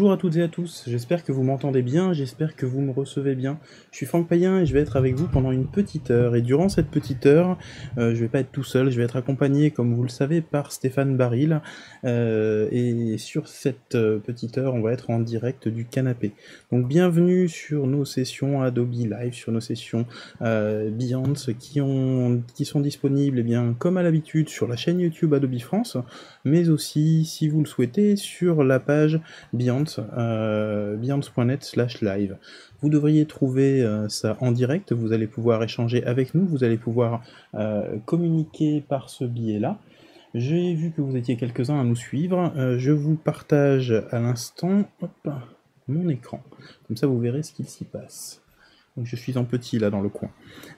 Bonjour à toutes et à tous, j'espère que vous m'entendez bien, j'espère que vous me recevez bien. Je suis Franck Payen et je vais être avec vous pendant une petite heure. Et durant cette petite heure, euh, je ne vais pas être tout seul, je vais être accompagné, comme vous le savez, par Stéphane Baril. Euh, et sur cette euh, petite heure, on va être en direct du canapé. Donc bienvenue sur nos sessions Adobe Live, sur nos sessions euh, Beyond, qui, sont disponibles, et eh bien, comme à l'habitude, sur la chaîne YouTube Adobe France, mais aussi, si vous le souhaitez, sur la page Beyond euh, live. Vous devriez trouver euh, ça en direct, vous allez pouvoir échanger avec nous, vous allez pouvoir euh, communiquer par ce biais-là. J'ai vu que vous étiez quelques-uns à nous suivre. Euh, je vous partage à l'instant mon écran. Comme ça, vous verrez ce qu'il s'y passe. Donc je suis en petit là dans le coin.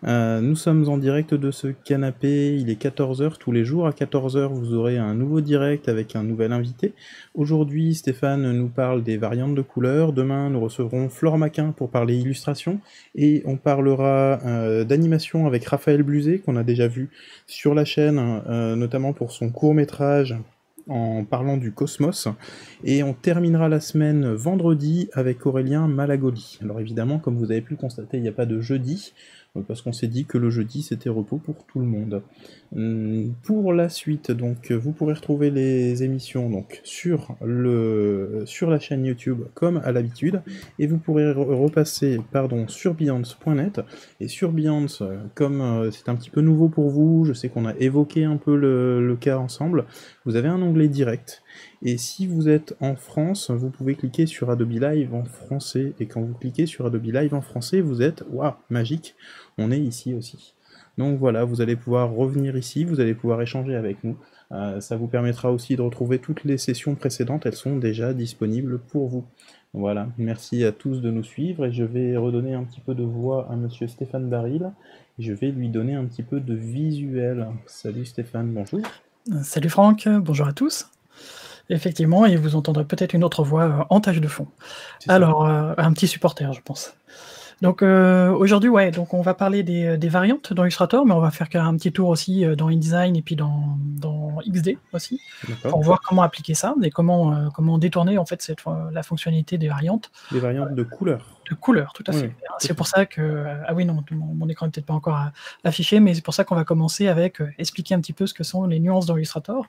Euh, nous sommes en direct de ce canapé, il est 14h tous les jours. À 14h, vous aurez un nouveau direct avec un nouvel invité. Aujourd'hui, Stéphane nous parle des variantes de couleurs. Demain, nous recevrons Flore Maquin pour parler illustration. Et on parlera euh, d'animation avec Raphaël Bluzet, qu'on a déjà vu sur la chaîne, hein, euh, notamment pour son court métrage en parlant du cosmos. Et on terminera la semaine vendredi avec Aurélien Malagoli. Alors évidemment, comme vous avez pu le constater, il n'y a pas de jeudi. Euh, parce qu'on s'est dit que le jeudi c'était repos pour tout le monde. Hum, pour la suite, donc vous pourrez retrouver les émissions donc sur le sur la chaîne YouTube comme à l'habitude et vous pourrez repasser pardon sur Beyonce.net et sur Beyonce comme euh, c'est un petit peu nouveau pour vous, je sais qu'on a évoqué un peu le, le cas ensemble. Vous avez un onglet direct et si vous êtes en France, vous pouvez cliquer sur Adobe Live en français. Et quand vous cliquez sur Adobe Live en français, vous êtes, waouh, magique, on est ici aussi. Donc voilà, vous allez pouvoir revenir ici, vous allez pouvoir échanger avec nous. Euh, ça vous permettra aussi de retrouver toutes les sessions précédentes, elles sont déjà disponibles pour vous. Voilà, merci à tous de nous suivre et je vais redonner un petit peu de voix à monsieur Stéphane Baril. Je vais lui donner un petit peu de visuel. Salut Stéphane, bonjour. Euh, salut Franck, bonjour à tous. Effectivement, et vous entendrez peut-être une autre voix euh, en tâche de fond. Alors, euh, un petit supporter, je pense. Donc euh, aujourd'hui, ouais, donc on va parler euh, des, variantes dans Illustrator, mais on va faire un petit tour aussi euh, dans InDesign et puis dans, dans XD aussi, pour voir comment appliquer ça et comment, comment détourner en fait cette, la fonctionnalité des variantes. Des variantes de couleur. De couleur, tout à fait. Hein, c'est pour ça que. Ah oui, non, mon, écran n'est peut-être pas encore affiché, mais c'est pour ça qu'on va commencer avec expliquer un petit peu ce que sont les nuances dans Illustrator.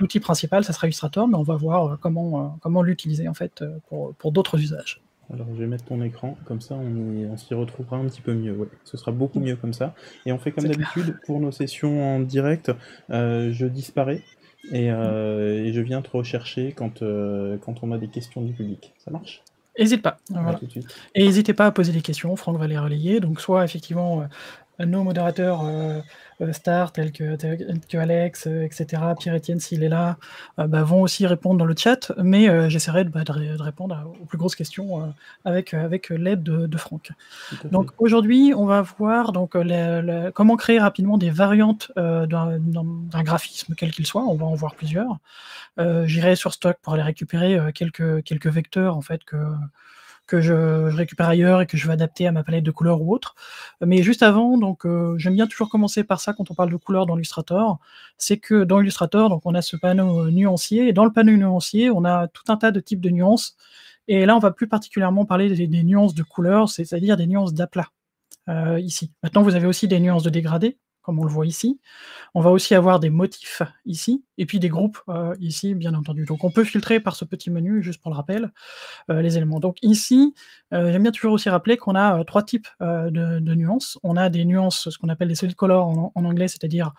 L'outil principal, ça sera Illustrator, mais on va voir comment, comment l'utiliser en fait pour, pour d'autres usages. Alors je vais mettre ton écran, comme ça on s'y retrouvera un petit peu mieux. Ce sera beaucoup mieux comme ça. Et on fait comme d'habitude pour nos sessions en direct, euh, je disparais euh, mm. et, je viens te rechercher quand, euh, quand on a des questions du public. Ça marche N'hésite pas. Et n'hésitez pas à poser des questions, Franck va les relayer. Donc soit effectivement nos modérateurs euh, euh, stars tels que, Alex, euh, etc., pierre etienne s'il est là, bah, vont aussi répondre dans le chat, mais j'essaierai de, bah, répondre aux plus grosses questions avec, l'aide de, Franck. Donc aujourd'hui, on va voir donc, comment créer rapidement des variantes d'un graphisme quel qu'il soit, on va en voir plusieurs. J'irai sur stock pour aller récupérer quelques, quelques vecteurs en fait que que je, récupère ailleurs et que je vais adapter à ma palette de couleurs ou autre. Mais juste avant, donc euh, j'aime bien toujours commencer par ça quand on parle de couleurs dans Illustrator, c'est que dans Illustrator, donc on a ce panneau euh, nuancier et dans le panneau nuancier, on a tout un tas de types de nuances. Et là, on va plus particulièrement parler des, nuances de couleurs, c'est-à-dire des nuances d'aplat. Euh, ici. Maintenant, vous avez aussi des nuances de dégradé, comme on le voit ici. On va aussi avoir des motifs ici, et puis des groupes euh, ici, bien entendu. Donc on peut filtrer par ce petit menu, juste pour le rappel, euh, les éléments. Donc ici, euh, j'aime bien toujours aussi rappeler qu'on a trois types de, nuances. On a des nuances, ce qu'on appelle des solid colors en, anglais, c'est-à-dire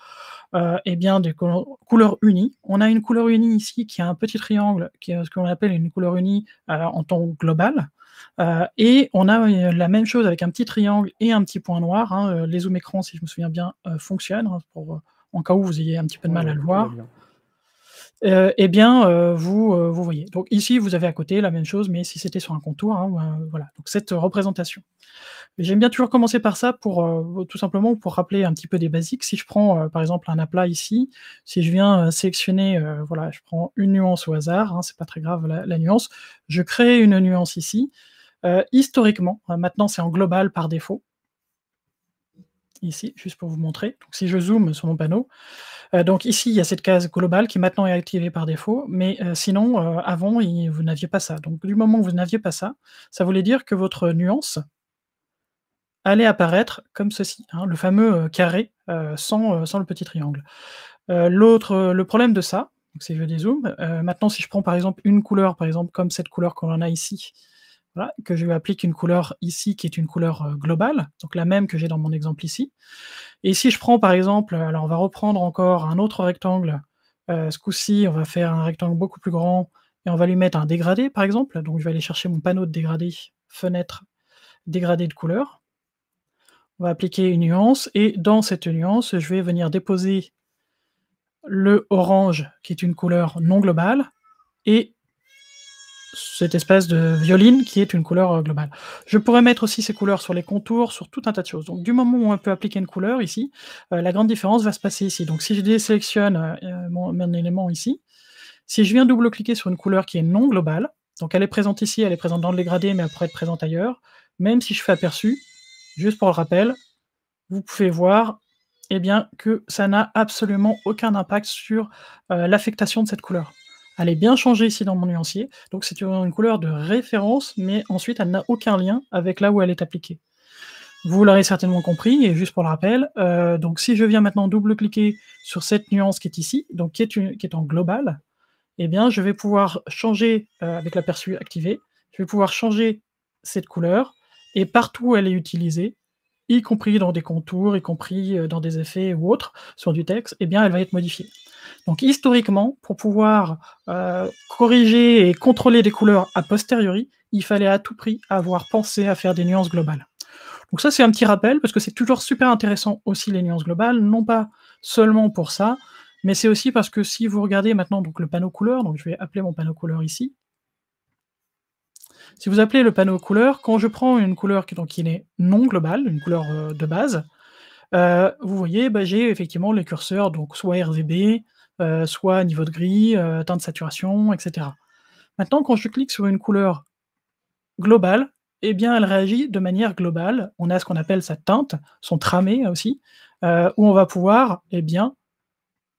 eh bien des couleurs unies. On a une couleur unie ici qui a un petit triangle, qui est ce qu'on appelle une couleur unie en temps global. Euh, et on a euh, la même chose avec un petit triangle et un petit point noir. Hein. Euh, les zoom écrans, si je me souviens bien, fonctionnent hein, pour, en cas où vous ayez un petit peu de mal à le voir euh, eh bien, euh, vous, euh, vous voyez. Donc ici, vous avez à côté la même chose, mais si c'était sur un contour, hein, voilà. Donc cette représentation. J'aime bien toujours commencer par ça pour euh, tout simplement pour rappeler un petit peu des basiques. Si je prends par exemple un aplat ici, si je viens sélectionner, voilà, je prends une nuance au hasard, hein, c'est pas très grave la, nuance. Je crée une nuance ici. historiquement, hein, maintenant c'est en global par défaut ici, juste pour vous montrer. Donc, si je zoome sur mon panneau, euh, donc ici, il y a cette case globale qui maintenant est activée par défaut, mais euh, sinon, euh, avant, vous n'aviez pas ça. Donc, du moment où vous n'aviez pas ça, ça voulait dire que votre nuance allait apparaître comme ceci, hein, le fameux carré sans, le petit triangle. L'autre, le problème de ça, si je dézoome, maintenant, si je prends par exemple une couleur, par exemple comme cette couleur qu'on en a ici, que je lui applique une couleur ici qui est une couleur euh, globale, donc la même que j'ai dans mon exemple ici. Et si je prends par exemple, euh, alors on va reprendre encore un autre rectangle, euh, ce coup-ci on va faire un rectangle beaucoup plus grand et on va lui mettre un dégradé par exemple, donc je vais aller chercher mon panneau de dégradé, fenêtre, dégradé de couleur. On va appliquer une nuance et dans cette nuance, je vais venir déposer le orange qui est une couleur non globale et cette espèce de violine qui est une couleur euh, globale. Je pourrais mettre aussi ces couleurs sur les contours, sur tout un tas de choses. Donc du moment où on peut appliquer une couleur ici, euh, la grande différence va se passer ici. Donc si je désélectionne euh, mon, élément ici, si je viens double-cliquer sur une couleur qui est non globale, donc elle est présente ici, elle est présente dans le dégradé, mais elle pourrait être présente ailleurs, même si je fais aperçu, juste pour le rappel, vous pouvez voir eh bien, que ça n'a absolument aucun impact sur l'affectation de cette couleur. Elle est bien changée ici dans mon nuancier. Donc c'est une couleur de référence, mais ensuite elle n'a aucun lien avec là où elle est appliquée. Vous l'aurez certainement compris, et juste pour le rappel, euh, donc si je viens maintenant double-cliquer sur cette nuance qui est ici, donc qui est, qui est en global, eh bien je vais pouvoir changer, euh, avec l'aperçu activé, je vais pouvoir changer cette couleur, et partout où elle est utilisée, y compris dans des contours, y compris euh, dans des effets ou autres sur du texte, eh bien, elle va être modifiée. Donc historiquement, pour pouvoir euh, corriger et contrôler des couleurs a posteriori, il fallait à tout prix avoir pensé à faire des nuances globales. Donc ça, c'est un petit rappel, parce que c'est toujours super intéressant aussi les nuances globales, non pas seulement pour ça, mais c'est aussi parce que si vous regardez maintenant donc, le panneau couleur, donc je vais appeler mon panneau couleur ici, si vous appelez le panneau couleur, quand je prends une couleur qui, donc, non globale, une couleur euh, de base, euh, vous voyez, bah, j'ai effectivement les curseurs, donc soit RVB, euh, soit niveau de gris, teinte saturation, etc. Maintenant, quand je clique sur une couleur globale, eh bien, elle réagit de manière globale. On a ce qu'on appelle sa teinte, son tramé aussi, où on va pouvoir, eh bien,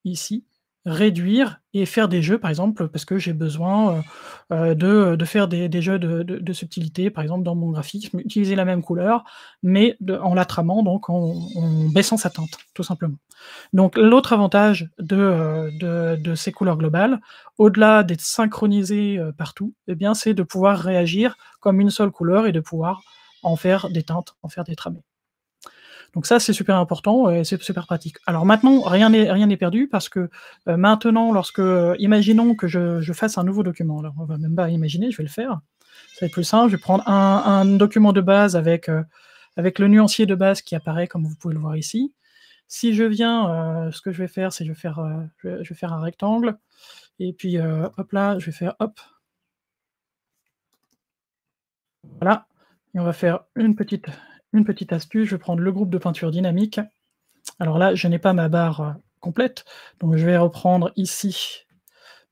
ici, réduire et faire des jeux, par exemple, parce que j'ai besoin euh, euh, de, faire des, jeux de, subtilité, par exemple, dans mon graphisme, utiliser la même couleur, mais en la tramant, donc en, baissant sa teinte, tout simplement. Donc l'autre avantage de, euh, ces couleurs globales, au-delà d'être synchronisées partout, eh bien c'est de pouvoir réagir comme une seule couleur et de pouvoir en faire des teintes, en faire des tramées. Donc ça, c'est super important et c'est super pratique. Alors maintenant, rien n'est rien n'est perdu parce que euh, maintenant, lorsque euh, imaginons que je, fasse un nouveau document, alors on va même pas imaginer, je vais le faire. Ça va être plus simple. Je vais prendre un, document de base avec euh, avec le nuancier de base qui apparaît comme vous pouvez le voir ici. Si je viens, ce que je vais faire, c'est je faire je vais faire un rectangle et puis hop là, je vais faire hop. Voilà, et on va faire une petite une petite astuce, je vais prendre le groupe de peinture dynamique. Alors là, je n'ai pas ma barre euh, complète, donc je vais reprendre ici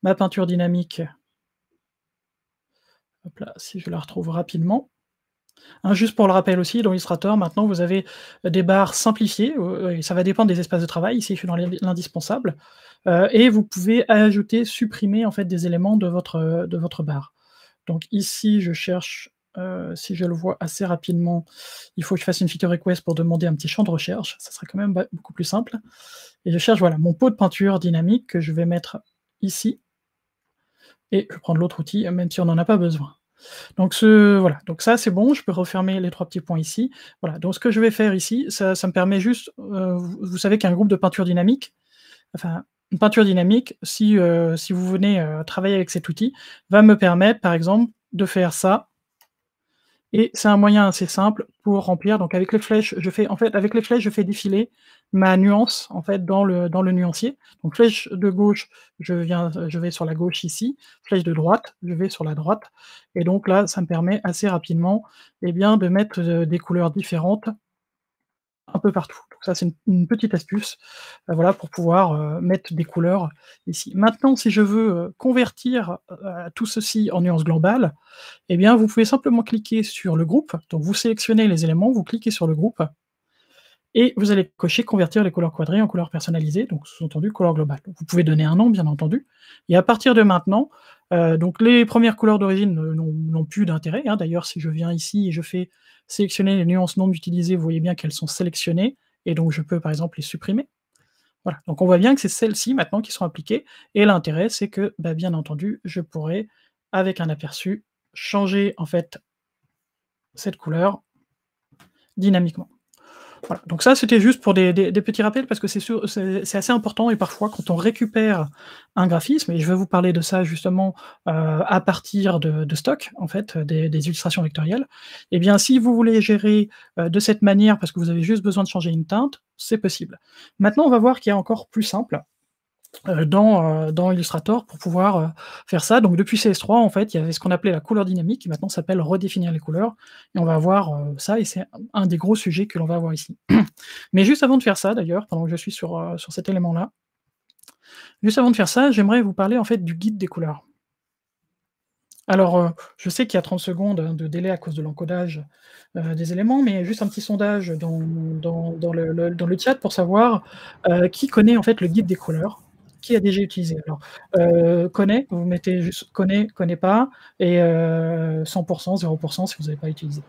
ma peinture dynamique. là, si je la retrouve rapidement. juste pour le rappel aussi, dans Illustrator, maintenant vous avez des barres simplifiées, euh, et ça va dépendre des espaces de travail, ici je suis dans l'indispensable, euh, et vous pouvez ajouter, supprimer en fait des éléments de votre, de votre barre. Donc ici je cherche euh, si je le vois assez rapidement, il faut que je fasse une feature request pour demander un petit champ de recherche. Ça serait quand même beaucoup plus simple. Et je cherche voilà, mon pot de peinture dynamique que je vais mettre ici. Et je vais prendre l'autre outil, même si on n'en a pas besoin. Donc, voilà. donc ça, c'est bon. Je peux refermer les trois petits points ici. Voilà. Donc, ce que je vais faire ici, ça, me permet juste... Euh, vous, savez qu'un groupe de peinture dynamique, enfin, une peinture dynamique, si, euh, vous venez travailler avec cet outil, va me permettre, par exemple, de faire ça et c'est un moyen assez simple pour remplir. Donc avec les flèches, je fais en fait avec les flèches, je fais défiler ma nuance en fait dans le dans le nuancier. Donc flèche de gauche, je viens, je vais sur la gauche ici. Flèche de droite, je vais sur la droite. Et donc là, ça me permet assez rapidement, eh bien, de mettre euh, des couleurs différentes un peu partout. Donc ça, c'est une, petite astuce euh, voilà, pour pouvoir euh, mettre des couleurs ici. Maintenant, si je veux euh, convertir tout ceci en nuance globale, eh bien, vous pouvez simplement cliquer sur le groupe. Donc, vous sélectionnez les éléments, vous cliquez sur le groupe. Et vous allez cocher convertir les couleurs quadrées en couleurs personnalisées, donc sous-entendu couleur globale. Vous pouvez donner un nom, bien entendu. Et à partir de maintenant, euh, donc les premières couleurs d'origine n'ont plus d'intérêt. Hein. D'ailleurs, si je viens ici et je fais sélectionner les nuances non utilisées, vous voyez bien qu'elles sont sélectionnées. Et donc, je peux, par exemple, les supprimer. Voilà. Donc, on voit bien que c'est celles-ci maintenant qui sont appliquées. Et l'intérêt, c'est que, bah, bien entendu, je pourrais, avec un aperçu, changer en fait cette couleur dynamiquement. Voilà. Donc ça, c'était juste pour des, petits rappels, parce que c'est assez important, et parfois, quand on récupère un graphisme, et je vais vous parler de ça justement euh, à partir de, stock, en fait, des, illustrations vectorielles, et eh bien, si vous voulez gérer euh, de cette manière, parce que vous avez juste besoin de changer une teinte, c'est possible. Maintenant, on va voir qu'il y a encore plus simple, euh, dans, euh, dans Illustrator pour pouvoir euh, faire ça. Donc depuis CS3, en fait, il y avait ce qu'on appelait la couleur dynamique qui maintenant s'appelle redéfinir les couleurs. Et on va voir ça, et c'est un des gros sujets que l'on va avoir ici. Mais juste avant de faire ça, d'ailleurs, pendant que je suis sur, sur cet élément-là, juste avant de faire ça, j'aimerais vous parler en fait du guide des couleurs. Alors, je sais qu'il y a 30 secondes hein, de délai à cause de l'encodage des éléments, mais juste un petit sondage dans, dans, le, chat pour savoir qui connaît en fait le guide des couleurs a déjà utilisé. Alors, connaît, euh, vous mettez juste connaît, connaît pas, et 100%, euh, 0% si vous n'avez pas utilisé.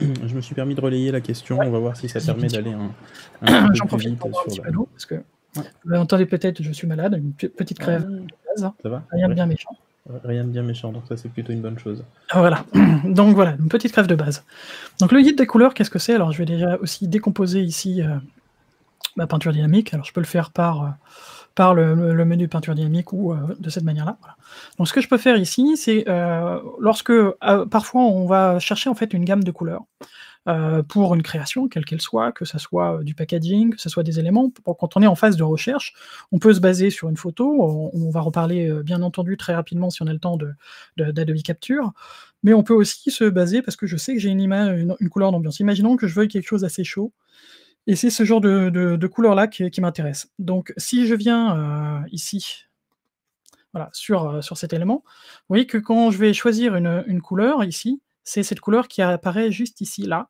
Je me suis permis de relayer la question, on va voir si ça permet d'aller un, J'en profite pour parce que vous euh, entendez peut-être, je suis malade, une petite crève de base, ça va rien de bien méchant. Rien de bien méchant, donc ça c'est plutôt une bonne chose. Ah, voilà, donc voilà, une petite crève de base. Donc le guide des couleurs, qu'est-ce que c'est Alors je vais déjà aussi décomposer ici ma peinture dynamique. Alors je peux le faire par, euh, par le, menu peinture dynamique ou euh, de cette manière-là. Donc ce que je peux faire ici, c'est euh, lorsque parfois on va chercher en fait une gamme de couleurs pour une création, quelle qu'elle soit, que ce soit du packaging, que ce soit des éléments. Quand on est en phase de recherche, on peut se baser sur une photo. On, va reparler, bien entendu, très rapidement si on a le temps d'Adobe de, Capture. Mais on peut aussi se baser, parce que je sais que j'ai une, image, une, couleur d'ambiance. Imaginons que je veuille quelque chose d'assez chaud. Et c'est ce genre de, couleur-là qui, m'intéresse. Donc si je viens euh, ici, voilà, sur, euh, sur cet élément, vous voyez que quand je vais choisir une couleur ici, c'est cette couleur qui apparaît juste ici, là,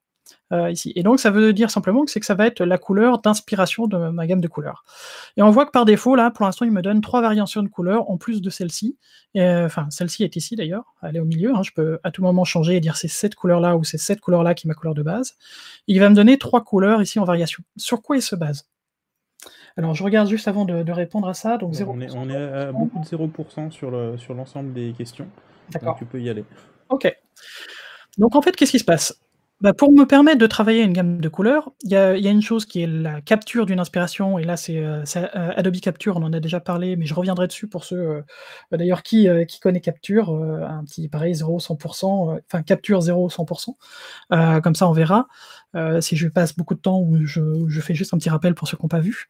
euh, ici. Et donc, ça veut dire simplement que c'est que ça va être la couleur d'inspiration de ma gamme de couleurs. Et on voit que par défaut, là, pour l'instant, il me donne trois variations de couleurs en plus de celle-ci. Euh, enfin, celle-ci est ici d'ailleurs, elle est au milieu. Hein. je peux à tout moment changer et dire c'est cette couleur-là ou c'est cette couleur-là qui est ma couleur de base. Il va me donner trois couleurs ici en variation. Sur quoi il se base alors, je regarde juste avant de, répondre à ça. Donc, bah, on, est, à beaucoup de 0% sur l'ensemble le, sur des questions. Tu peux y aller. OK. Donc, en fait, qu'est-ce qui se passe bah, pour me permettre de travailler une gamme de couleurs, il y, a, une chose qui est la capture d'une inspiration, et là c'est euh, euh, Adobe Capture, on en a déjà parlé, mais je reviendrai dessus pour ceux, euh, d'ailleurs qui, connaissent Capture, un petit pareil 0-100%, enfin Capture 0-100%, comme ça on verra. Euh, si je passe beaucoup de temps ou je, fais juste un petit rappel pour ceux qui n'ont pas vu.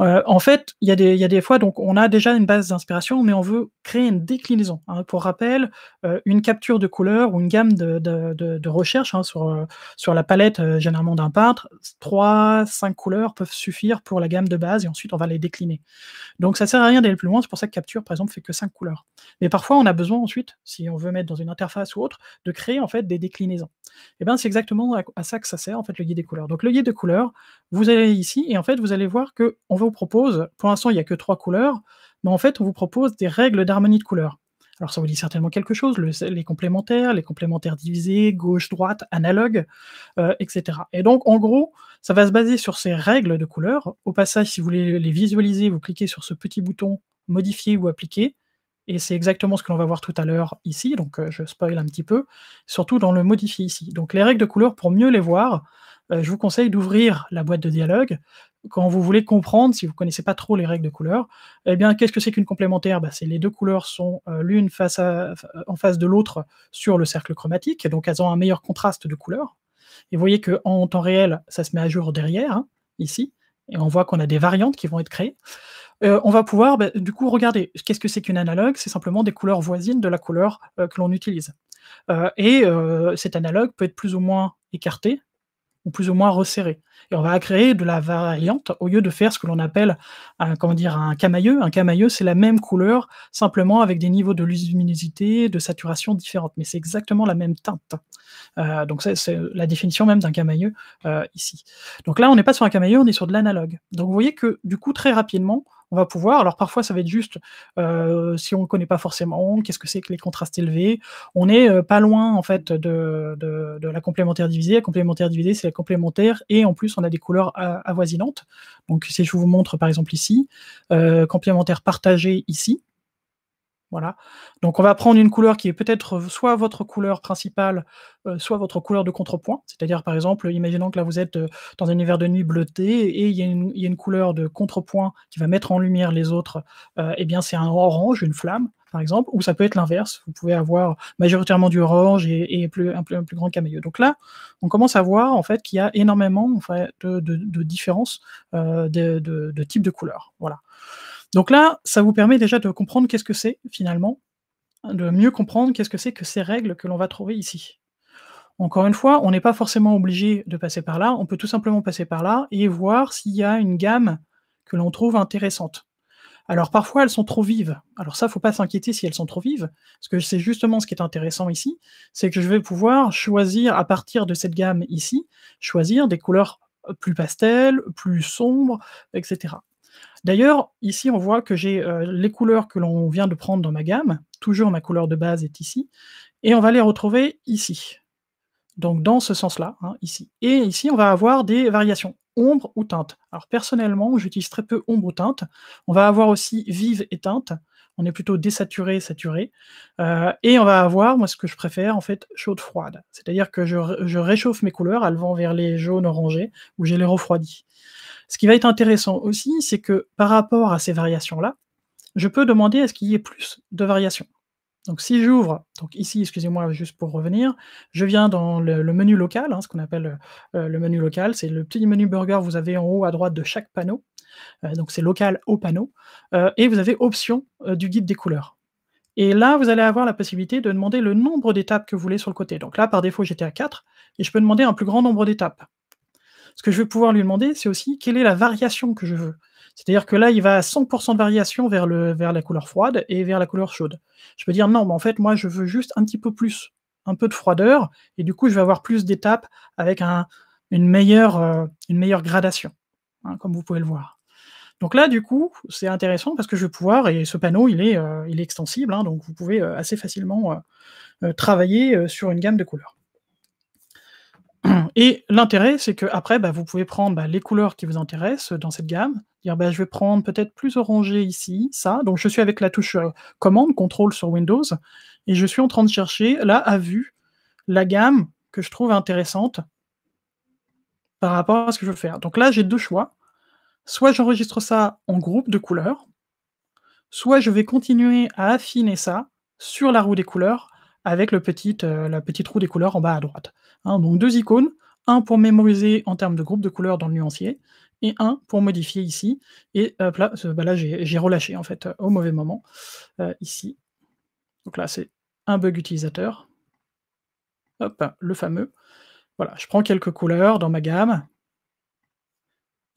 Euh, en fait, il y, y, a des fois, donc on a déjà une base d'inspiration, mais on veut créer une déclinaison. Hein. Pour rappel, euh, une capture de couleur ou une gamme de, de, recherche hein, sur, sur la palette généralement d'un peintre, 3, 5 couleurs peuvent suffire pour la gamme de base et ensuite on va les décliner. Donc ça sert à rien d'aller plus loin, c'est pour ça que Capture par exemple fait que 5 couleurs. Mais parfois on a besoin ensuite, si on veut mettre dans une interface ou autre, de créer en fait des déclinaisons. Et eh bien c'est exactement à, à ça que ça sert en fait le guide des couleurs. Donc le guide de couleurs, vous allez ici et en fait vous allez voir que on vous propose, pour l'instant il n'y a que trois couleurs, mais en fait on vous propose des règles d'harmonie de couleurs. Alors ça vous dit certainement quelque chose, les complémentaires, les complémentaires divisés, gauche, droite, analogue, euh, etc. Et donc en gros, ça va se baser sur ces règles de couleurs. Au passage, si vous voulez les visualiser, vous cliquez sur ce petit bouton modifier ou appliquer. Et c'est exactement ce que l'on va voir tout à l'heure ici, donc euh, je spoil un petit peu, surtout dans le modifier ici. Donc les règles de couleur, pour mieux les voir, euh, je vous conseille d'ouvrir la boîte de dialogue. Quand vous voulez comprendre, si vous ne connaissez pas trop les règles de couleur, eh bien, qu'est-ce que c'est qu'une complémentaire bah, C'est les deux couleurs sont euh, l'une face en face de l'autre sur le cercle chromatique, donc elles ont un meilleur contraste de couleurs. Et vous voyez qu'en temps réel, ça se met à jour derrière, hein, ici, et on voit qu'on a des variantes qui vont être créées. Euh, on va pouvoir bah, du coup regarder qu'est-ce que c'est qu'une analogue C'est simplement des couleurs voisines de la couleur euh, que l'on utilise. Euh, et cet analogue peut être plus ou moins écarté ou plus ou moins resserré. Et on va créer de la variante au lieu de faire ce que l'on appelle comment dire, un camailleux. Un camailleux, c'est la même couleur, simplement avec des niveaux de luminosité, de saturation différentes, mais c'est exactement la même teinte. donc c'est la définition même d'un camailleux ici. Donc là, on n'est pas sur un camailleux, on est sur de l'analogue. Donc vous voyez que du coup, très rapidement, on va pouvoir. Alors parfois, ça va être juste euh, si on ne connaît pas forcément, qu'est-ce que c'est que les contrastes élevés. On n'est euh, pas loin en fait de, de, la complémentaire divisée. La complémentaire divisée, c'est la complémentaire et en plus, on a des couleurs avoisinantes. Donc si je vous montre par exemple ici, euh, complémentaire partagée ici, voilà. Donc on va prendre une couleur qui est peut-être euh, soit votre couleur principale, euh, soit votre couleur de contrepoint. C'est-à-dire, par exemple, imaginons que là vous êtes euh, dans un univers de nuit bleuté et il y, a une couleur de contrepoint qui va mettre en lumière les autres. eh bien, c'est un orange, une flamme, par exemple, ou ça peut être l'inverse. Vous pouvez avoir majoritairement du orange et, plus, un, plus, grand camailleux. Donc là, on commence à voir en fait qu'il y a énormément de, différences de, de, types de couleurs. Voilà. Donc là, ça vous permet déjà de comprendre qu'est-ce que c'est finalement, de mieux comprendre qu'est-ce que c'est que ces règles que l'on va trouver ici. Encore une fois, on n'est pas forcément obligé de passer par là, on peut tout simplement passer par là et voir s'il y a une gamme que l'on trouve intéressante. Alors parfois elles sont trop vives. Alors ça, ne faut pas s'inquiéter si elles sont trop vives, parce que c'est justement ce qui est intéressant ici, c'est que je vais pouvoir choisir à partir de cette gamme ici, choisir des couleurs euh, plus pastel, plus sombres, etc. D'ailleurs, ici, on voit que j'ai euh, les couleurs que l'on vient de prendre dans ma gamme. Toujours ma couleur de base est ici. Et on va les retrouver ici. Donc dans ce sens-là, hein, ici. Et ici, on va avoir des variations, ombre ou teinte. Alors personnellement, j'utilise très peu ombre ou teinte. On va avoir aussi vive et teinte. On est plutôt désaturé, saturé. Euh, et on va avoir, moi ce que je préfère, en fait, chaude, froide. C'est-à-dire que je, réchauffe mes couleurs, elles vont vers les jaunes orangés, où je les refroidis. Ce qui va être intéressant aussi, c'est que par rapport à ces variations-là, je peux demander à ce qu'il y ait plus de variations. Donc si j'ouvre, donc ici, excusez-moi, juste pour revenir, je viens dans le, menu local, hein, ce qu'on appelle euh, le menu local, c'est le petit menu burger que vous avez en haut à droite de chaque panneau, euh, donc c'est local au panneau, euh, et vous avez option du guide des couleurs. Et là, vous allez avoir la possibilité de demander le nombre d'étapes que vous voulez sur le côté. Donc là, par défaut, j'étais à 4, et je peux demander un plus grand nombre d'étapes ce que je vais pouvoir lui demander, c'est aussi quelle est la variation que je veux. C'est-à-dire que là, il va à 100% de variation vers, le, vers la couleur froide et vers la couleur chaude. Je peux dire non, mais en fait, moi, je veux juste un petit peu plus, un peu de froideur, et du coup, je vais avoir plus d'étapes avec une, meilleure, euh, une meilleure gradation, hein, comme vous pouvez le voir. Donc là, du coup, c'est intéressant parce que je vais pouvoir, et ce panneau, il est, euh, il est extensible, hein, donc vous pouvez euh, assez facilement travailler sur une gamme de couleurs. Et l'intérêt, c'est que après, bah, vous pouvez prendre bah, les couleurs qui vous intéressent dans cette gamme. Dire, bah, je vais prendre peut-être plus orangé ici, ça. Donc, je suis avec la touche euh, commande, contrôle sur Windows, et je suis en train de chercher, là, à vue, la gamme que je trouve intéressante par rapport à ce que je veux faire. Donc là, j'ai deux choix. Soit j'enregistre ça en groupe de couleurs, soit je vais continuer à affiner ça sur la roue des couleurs avec euh, la petite roue des couleurs en bas à droite. Hein, donc deux icônes, un pour mémoriser en termes de groupe de couleurs dans le nuancier, et un pour modifier ici. Et là, bah là j'ai relâché en fait euh, au mauvais moment, euh, ici. Donc là, c'est un bug utilisateur. Hop, le fameux. Voilà, je prends quelques couleurs dans ma gamme.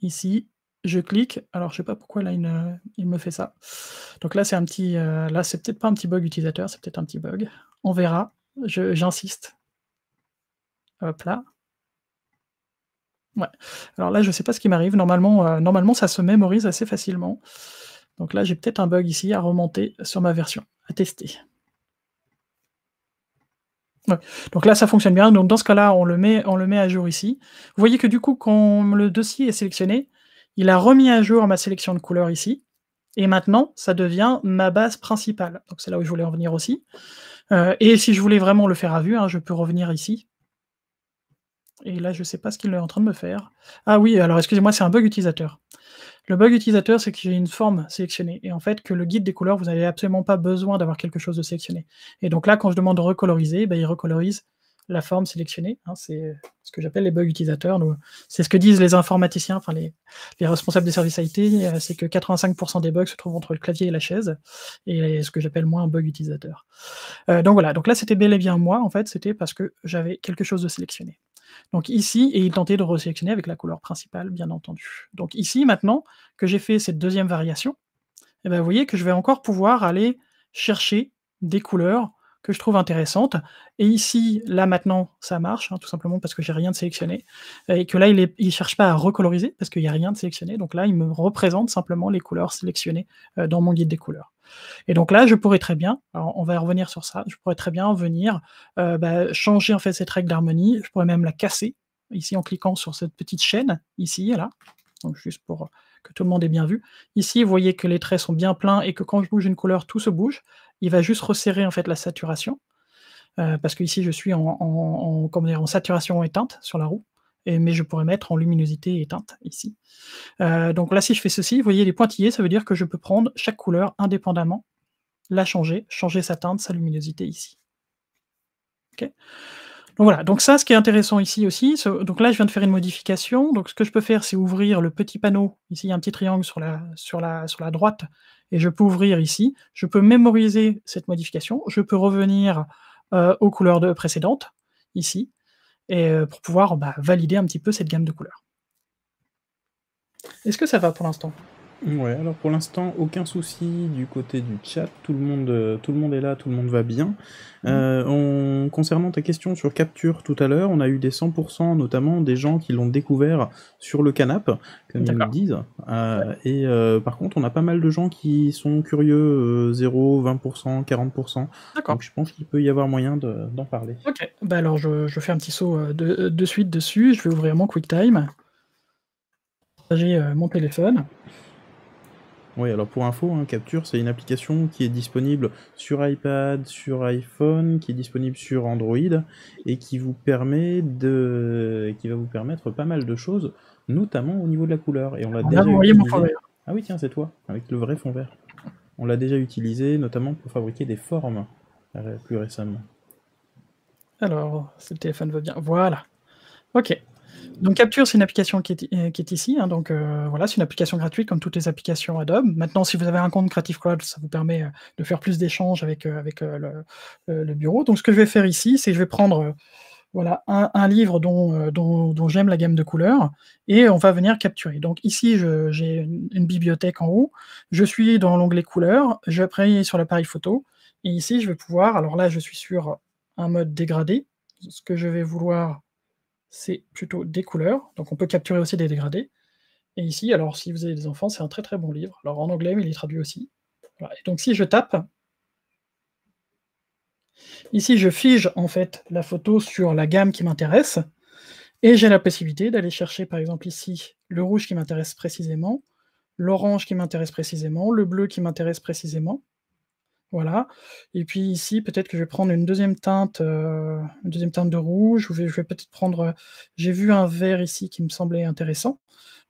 Ici, je clique. Alors, je ne sais pas pourquoi là, il, me fait ça. Donc là, c'est un petit. Euh, là, c'est peut-être pas un petit bug utilisateur, c'est peut-être un petit bug. On verra. J'insiste. Hop là. Ouais. Alors là, je ne sais pas ce qui m'arrive. Normalement, euh, normalement, ça se mémorise assez facilement. Donc là, j'ai peut-être un bug ici à remonter sur ma version, à tester. Donc là, ça fonctionne bien. Donc dans ce cas-là, on, le met, on le met à jour ici. Vous voyez que du coup, quand le dossier est sélectionné, il a remis à jour ma sélection de couleurs ici. Et maintenant, ça devient ma base principale. Donc c'est là où je voulais en venir aussi. Euh, et si je voulais vraiment le faire à vue, hein, je peux revenir ici et là, je ne sais pas ce qu'il est en train de me faire. Ah oui, alors excusez-moi, c'est un bug utilisateur. Le bug utilisateur, c'est que j'ai une forme sélectionnée. Et en fait, que le guide des couleurs, vous n'avez absolument pas besoin d'avoir quelque chose de sélectionné. Et donc là, quand je demande de recoloriser, ben, il recolorise la forme sélectionnée. Hein, c'est ce que j'appelle les bugs utilisateurs. C'est ce que disent les informaticiens, enfin les, responsables des services IT, euh, c'est que 85% des bugs se trouvent entre le clavier et la chaise, et ce que j'appelle moi un bug utilisateur. Euh, donc voilà, donc là c'était bel et bien moi, en fait, c'était parce que j'avais quelque chose de sélectionné. Donc ici, et il tentait de sélectionner avec la couleur principale, bien entendu. Donc ici, maintenant que j'ai fait cette deuxième variation, et eh ben, vous voyez que je vais encore pouvoir aller chercher des couleurs que je trouve intéressantes. Et ici, là maintenant, ça marche, hein, tout simplement parce que j'ai rien de sélectionné. Et que là, il ne cherche pas à recoloriser parce qu'il n'y a rien de sélectionné. Donc là, il me représente simplement les couleurs sélectionnées euh, dans mon guide des couleurs. Et donc là, je pourrais très bien, on va revenir sur ça, je pourrais très bien venir euh, bah, changer en fait cette règle d'harmonie, je pourrais même la casser, ici en cliquant sur cette petite chaîne, ici et là, donc juste pour que tout le monde ait bien vu. Ici, vous voyez que les traits sont bien pleins et que quand je bouge une couleur, tout se bouge. Il va juste resserrer en fait la saturation, euh, parce que ici je suis en, en saturation éteinte sur la roue mais je pourrais mettre en luminosité et teinte, ici. Euh, donc là, si je fais ceci, vous voyez les pointillés, ça veut dire que je peux prendre chaque couleur indépendamment, la changer, changer sa teinte, sa luminosité ici. Donc voilà, donc ça, ce qui est intéressant ici aussi, donc là, je viens de faire une modification, donc ce que je peux faire, c'est ouvrir le petit panneau, ici, il y a un petit triangle sur la, sur, la, sur la droite, et je peux ouvrir ici, je peux mémoriser cette modification, je peux revenir euh, aux couleurs précédentes, ici, et euh, pour pouvoir bah, valider un petit peu cette gamme de couleurs. Est-ce que ça va pour l'instant Ouais, alors pour l'instant, aucun souci du côté du chat. Tout le monde, euh, tout le monde est là, tout le monde va bien. Mmh. Euh, concernant ta question sur capture tout à l'heure, on a eu des 100%, notamment des gens qui l'ont découvert sur le canap, comme ils le disent. Euh, et par contre, on a pas mal de gens qui sont curieux, 0, 20%, 40%. D'accord. Donc je pense qu'il peut y avoir moyen d'en parler. Ok, bah alors je, fais un petit saut de, de suite dessus. Je vais ouvrir mon QuickTime. J'ai mon téléphone. Oui, alors pour info, hein, Capture, c'est une application qui est disponible sur iPad, sur iPhone, qui est disponible sur Android et qui vous permet de, qui va vous permettre pas mal de choses, notamment au niveau de la couleur. Et on ah, déjà. Ah oui, tiens, c'est toi, avec le vrai fond vert. On l'a déjà utilisé, notamment pour fabriquer des formes euh, plus récemment. Alors, si le téléphone va bien, voilà. Ok. Donc Capture, c'est une application qui est, euh, qui est ici. Hein, donc euh, voilà, c'est une application gratuite comme toutes les applications Adobe. Maintenant, si vous avez un compte Creative Cloud, ça vous permet euh, de faire plus d'échanges avec, avec le, bureau. Donc ce que je vais faire ici, c'est que je vais prendre voilà, un, livre dont, dont, j'aime la gamme de couleurs et on va venir capturer. Donc ici, j'ai une, bibliothèque en haut. Je suis dans l'onglet couleurs. Je vais appuyer sur l'appareil photo. Et ici, je vais pouvoir, alors là, je suis sur un mode dégradé. Ce que je vais vouloir c'est plutôt des couleurs. Donc on peut capturer aussi des dégradés. Et ici, alors si vous avez des enfants, c'est un très très bon livre. Alors en anglais, mais il est traduit aussi. Et donc si je tape, ici je fige en fait la photo sur la gamme qui m'intéresse. Et j'ai la possibilité d'aller chercher par exemple ici le rouge qui m'intéresse précisément, l'orange qui m'intéresse précisément, le bleu qui m'intéresse précisément. Voilà. Et puis ici, peut-être que je vais prendre une deuxième teinte, euh, une deuxième teinte de rouge. je vais, peut-être prendre. Euh, j'ai vu un vert ici qui me semblait intéressant.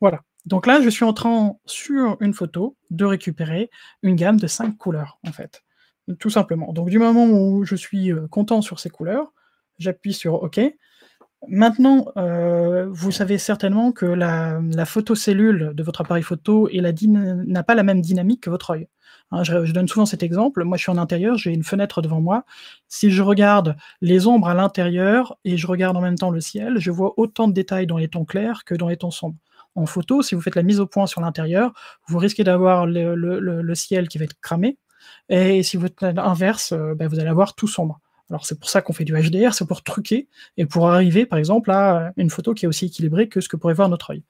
Voilà. Donc là, je suis en train sur une photo de récupérer une gamme de cinq couleurs, en fait. Tout simplement. Donc du moment où je suis euh, content sur ces couleurs, j'appuie sur OK. Maintenant, vous savez certainement que la, la photocellule de votre appareil photo n'a pas la même dynamique que votre œil. Hein, je, donne souvent cet exemple. Moi, je suis en intérieur, j'ai une fenêtre devant moi. Si je regarde les ombres à l'intérieur et je regarde en même temps le ciel, je vois autant de détails dans les tons clairs que dans les tons sombres. En photo, si vous faites la mise au point sur l'intérieur, vous risquez d'avoir le, ciel qui va être cramé. Et si vous faites l'inverse, euh, ben, vous allez avoir tout sombre. Alors c'est pour ça qu'on fait du HDR, c'est pour truquer et pour arriver par exemple à une photo qui est aussi équilibrée que ce que pourrait voir notre œil.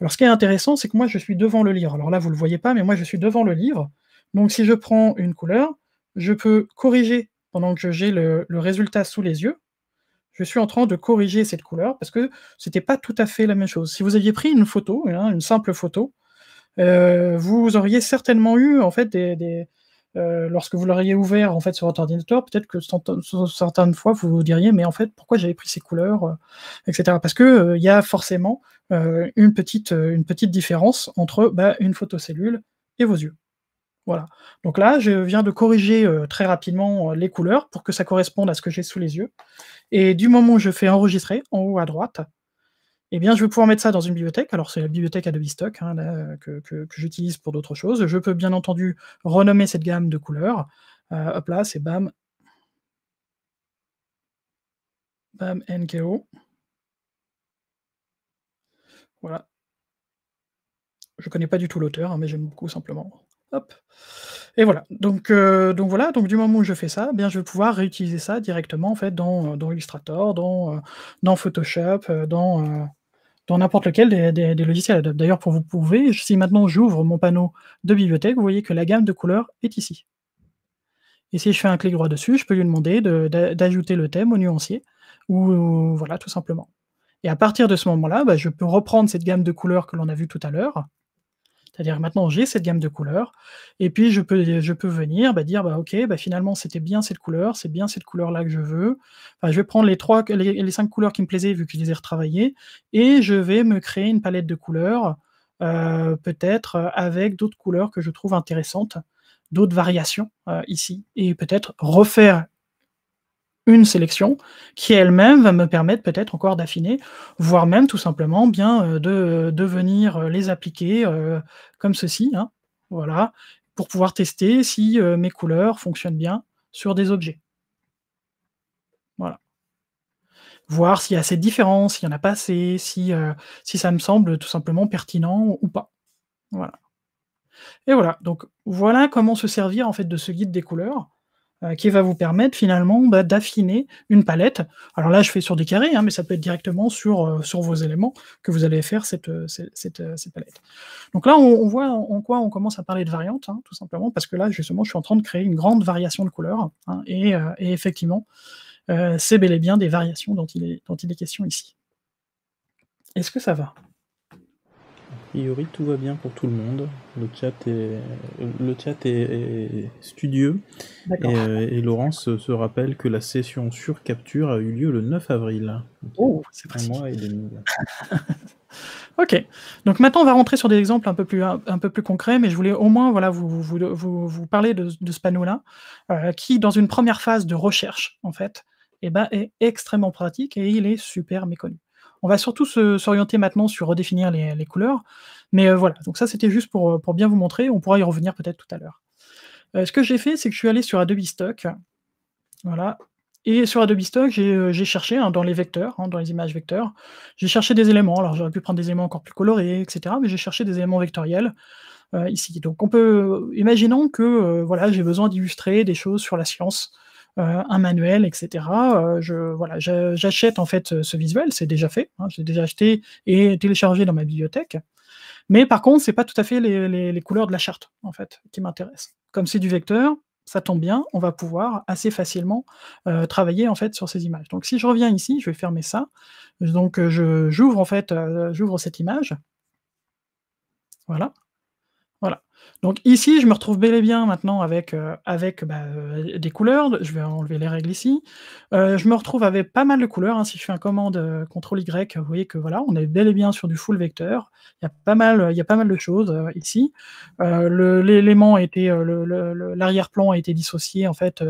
Alors ce qui est intéressant, c'est que moi je suis devant le livre. Alors là vous ne le voyez pas, mais moi je suis devant le livre donc si je prends une couleur, je peux corriger pendant que j'ai le, résultat sous les yeux. Je suis en train de corriger cette couleur parce que ce n'était pas tout à fait la même chose. Si vous aviez pris une photo, hein, une simple photo, euh, vous auriez certainement eu en fait des, euh, lorsque vous l'auriez ouvert en fait sur votre ordinateur, peut-être que certaines fois vous vous diriez mais en fait pourquoi j'avais pris ces couleurs, euh, etc. Parce que y a forcément une petite une petite différence entre bah, une photocellule et vos yeux. Voilà. Donc là, je viens de corriger euh, très rapidement euh, les couleurs pour que ça corresponde à ce que j'ai sous les yeux. Et du moment où je fais enregistrer en haut à droite, eh bien, je vais pouvoir mettre ça dans une bibliothèque. Alors, c'est la bibliothèque Adobe Stock hein, que, j'utilise pour d'autres choses. Je peux bien entendu renommer cette gamme de couleurs. Euh, hop là, c'est BAM. BAM NKO. Voilà. Je ne connais pas du tout l'auteur, hein, mais j'aime beaucoup simplement. Et voilà. Donc, euh, donc voilà. Donc du moment où je fais ça, eh bien je vais pouvoir réutiliser ça directement en fait dans, euh, Illustrator, dans, euh, Photoshop, dans dans n'importe lequel des, logiciels D'ailleurs, pour vous prouver, si maintenant j'ouvre mon panneau de bibliothèque, vous voyez que la gamme de couleurs est ici. Et si je fais un clic droit dessus, je peux lui demander d'ajouter le thème au nuancier, ou, voilà, tout simplement. Et à partir de ce moment-là, bah, je peux reprendre cette gamme de couleurs que l'on a vue tout à l'heure, c'est-à-dire maintenant j'ai cette gamme de couleurs, et puis je peux, je peux venir bah, dire bah, ok, bah, finalement c'était bien cette couleur, c'est bien cette couleur-là que je veux. je vais prendre les trois, les, cinq couleurs qui me plaisaient vu que je les ai retravaillées, et je vais me créer une palette de couleurs, euh, peut-être euh, avec d'autres couleurs que je trouve intéressantes, d'autres variations euh, ici, et peut-être refaire une sélection qui elle-même va me permettre peut-être encore d'affiner, voire même tout simplement bien euh, de, euh, de venir euh, les appliquer comme ceci, hein. voilà, pour pouvoir tester si mes couleurs fonctionnent bien sur des objets. Voilà. Voir s'il y a assez de différence, s'il n'y en a pas assez, si, si ça me semble tout simplement pertinent ou pas. Voilà. Et voilà, donc voilà comment se servir en fait de ce guide des couleurs. Euh, qui va vous permettre finalement bah, d'affiner une palette. Alors là, je fais sur des carrés, hein, mais ça peut être directement sur, euh, sur vos éléments que vous allez faire cette, euh, palette. Donc là, on, voit en quoi on commence à parler de variantes, hein, tout simplement, parce que là, justement, je suis en train de créer une grande variation de couleurs, hein, et, effectivement, c'est bel et bien des variations dont il est, dont il est question ici. Est-ce que ça va priori, tout va bien pour tout le monde. Le chat est, le chat est, studieux. Et, euh, et, Laurence se rappelle que la session sur capture a eu lieu le 9 avril. oh, c'est un mois et demi. ok. Donc maintenant, on va rentrer sur des exemples un peu plus, un, peu plus concrets, mais je voulais au moins voilà, vous, vous, vous, parler de, ce panneau-là, euh, qui, dans une première phase de recherche, en fait, eh ben, est extrêmement pratique et il est super méconnu. On va surtout s'orienter maintenant sur redéfinir les, couleurs. Mais euh, voilà, donc ça c'était juste euh, pour, bien vous montrer. On pourra y revenir peut-être tout à l'heure. Euh, ce que j'ai fait, c'est que je suis allé sur Adobe Stock. Voilà. Et sur Adobe Stock, j'ai cherché hein, dans les vecteurs, hein, dans les images vecteurs, j'ai cherché des éléments. Alors j'aurais pu prendre des éléments encore plus colorés, etc. Mais j'ai cherché des éléments vectoriels. ici. Donc on peut, imaginons que voilà, j'ai besoin d'illustrer des choses sur la science, euh, un manuel, etc. Euh, je voilà, j'achète en fait ce visuel, c'est déjà fait, hein, j'ai déjà acheté et téléchargé dans ma bibliothèque. Mais par contre, ce c'est pas tout à fait les, couleurs de la charte en fait qui m'intéressent. Comme c'est du vecteur, ça tombe bien, on va pouvoir assez facilement euh, travailler en fait sur ces images. Donc si je reviens ici, je vais fermer ça. Donc j'ouvre en fait, j'ouvre cette image. Voilà. Donc ici, je me retrouve bel et bien maintenant avec, euh, avec bah, euh, des couleurs. Je vais enlever les règles ici. Euh, je me retrouve avec pas mal de couleurs. Hein. Si je fais un commande CTRL Y, vous voyez que voilà, on est bel et bien sur du full vecteur. Il y a pas mal, il a pas mal de choses ici. L'élément l'arrière-plan a été dissocié en fait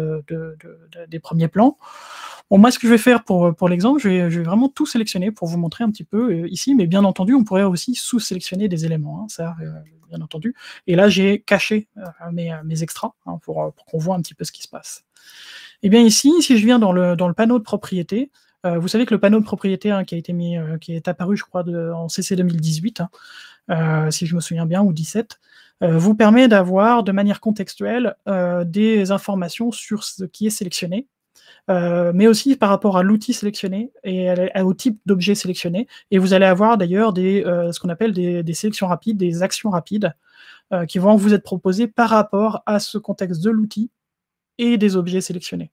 des premiers plans. Bon, moi, ce que je vais faire pour, euh, pour l'exemple, je vais, vraiment tout sélectionner pour vous montrer un petit peu euh, ici, mais bien entendu, on pourrait aussi sous-sélectionner des éléments, hein, ça, euh, bien entendu. Et là, j'ai caché mes, mes, extras hein, pour, pour qu'on voit un petit peu ce qui se passe. Et eh bien ici, si je viens dans le, dans le panneau de propriété, vous savez que le panneau de propriété hein, qui a été mis, qui est apparu, je crois, de, en CC 2018, si je me souviens bien, ou 17, vous permet d'avoir de manière contextuelle des informations sur ce qui est sélectionné euh, mais aussi par rapport à l'outil sélectionné et au type d'objet sélectionné. Et vous allez avoir d'ailleurs euh, ce qu'on appelle des, sélections rapides, des actions rapides, euh, qui vont vous être proposées par rapport à ce contexte de l'outil et des objets sélectionnés.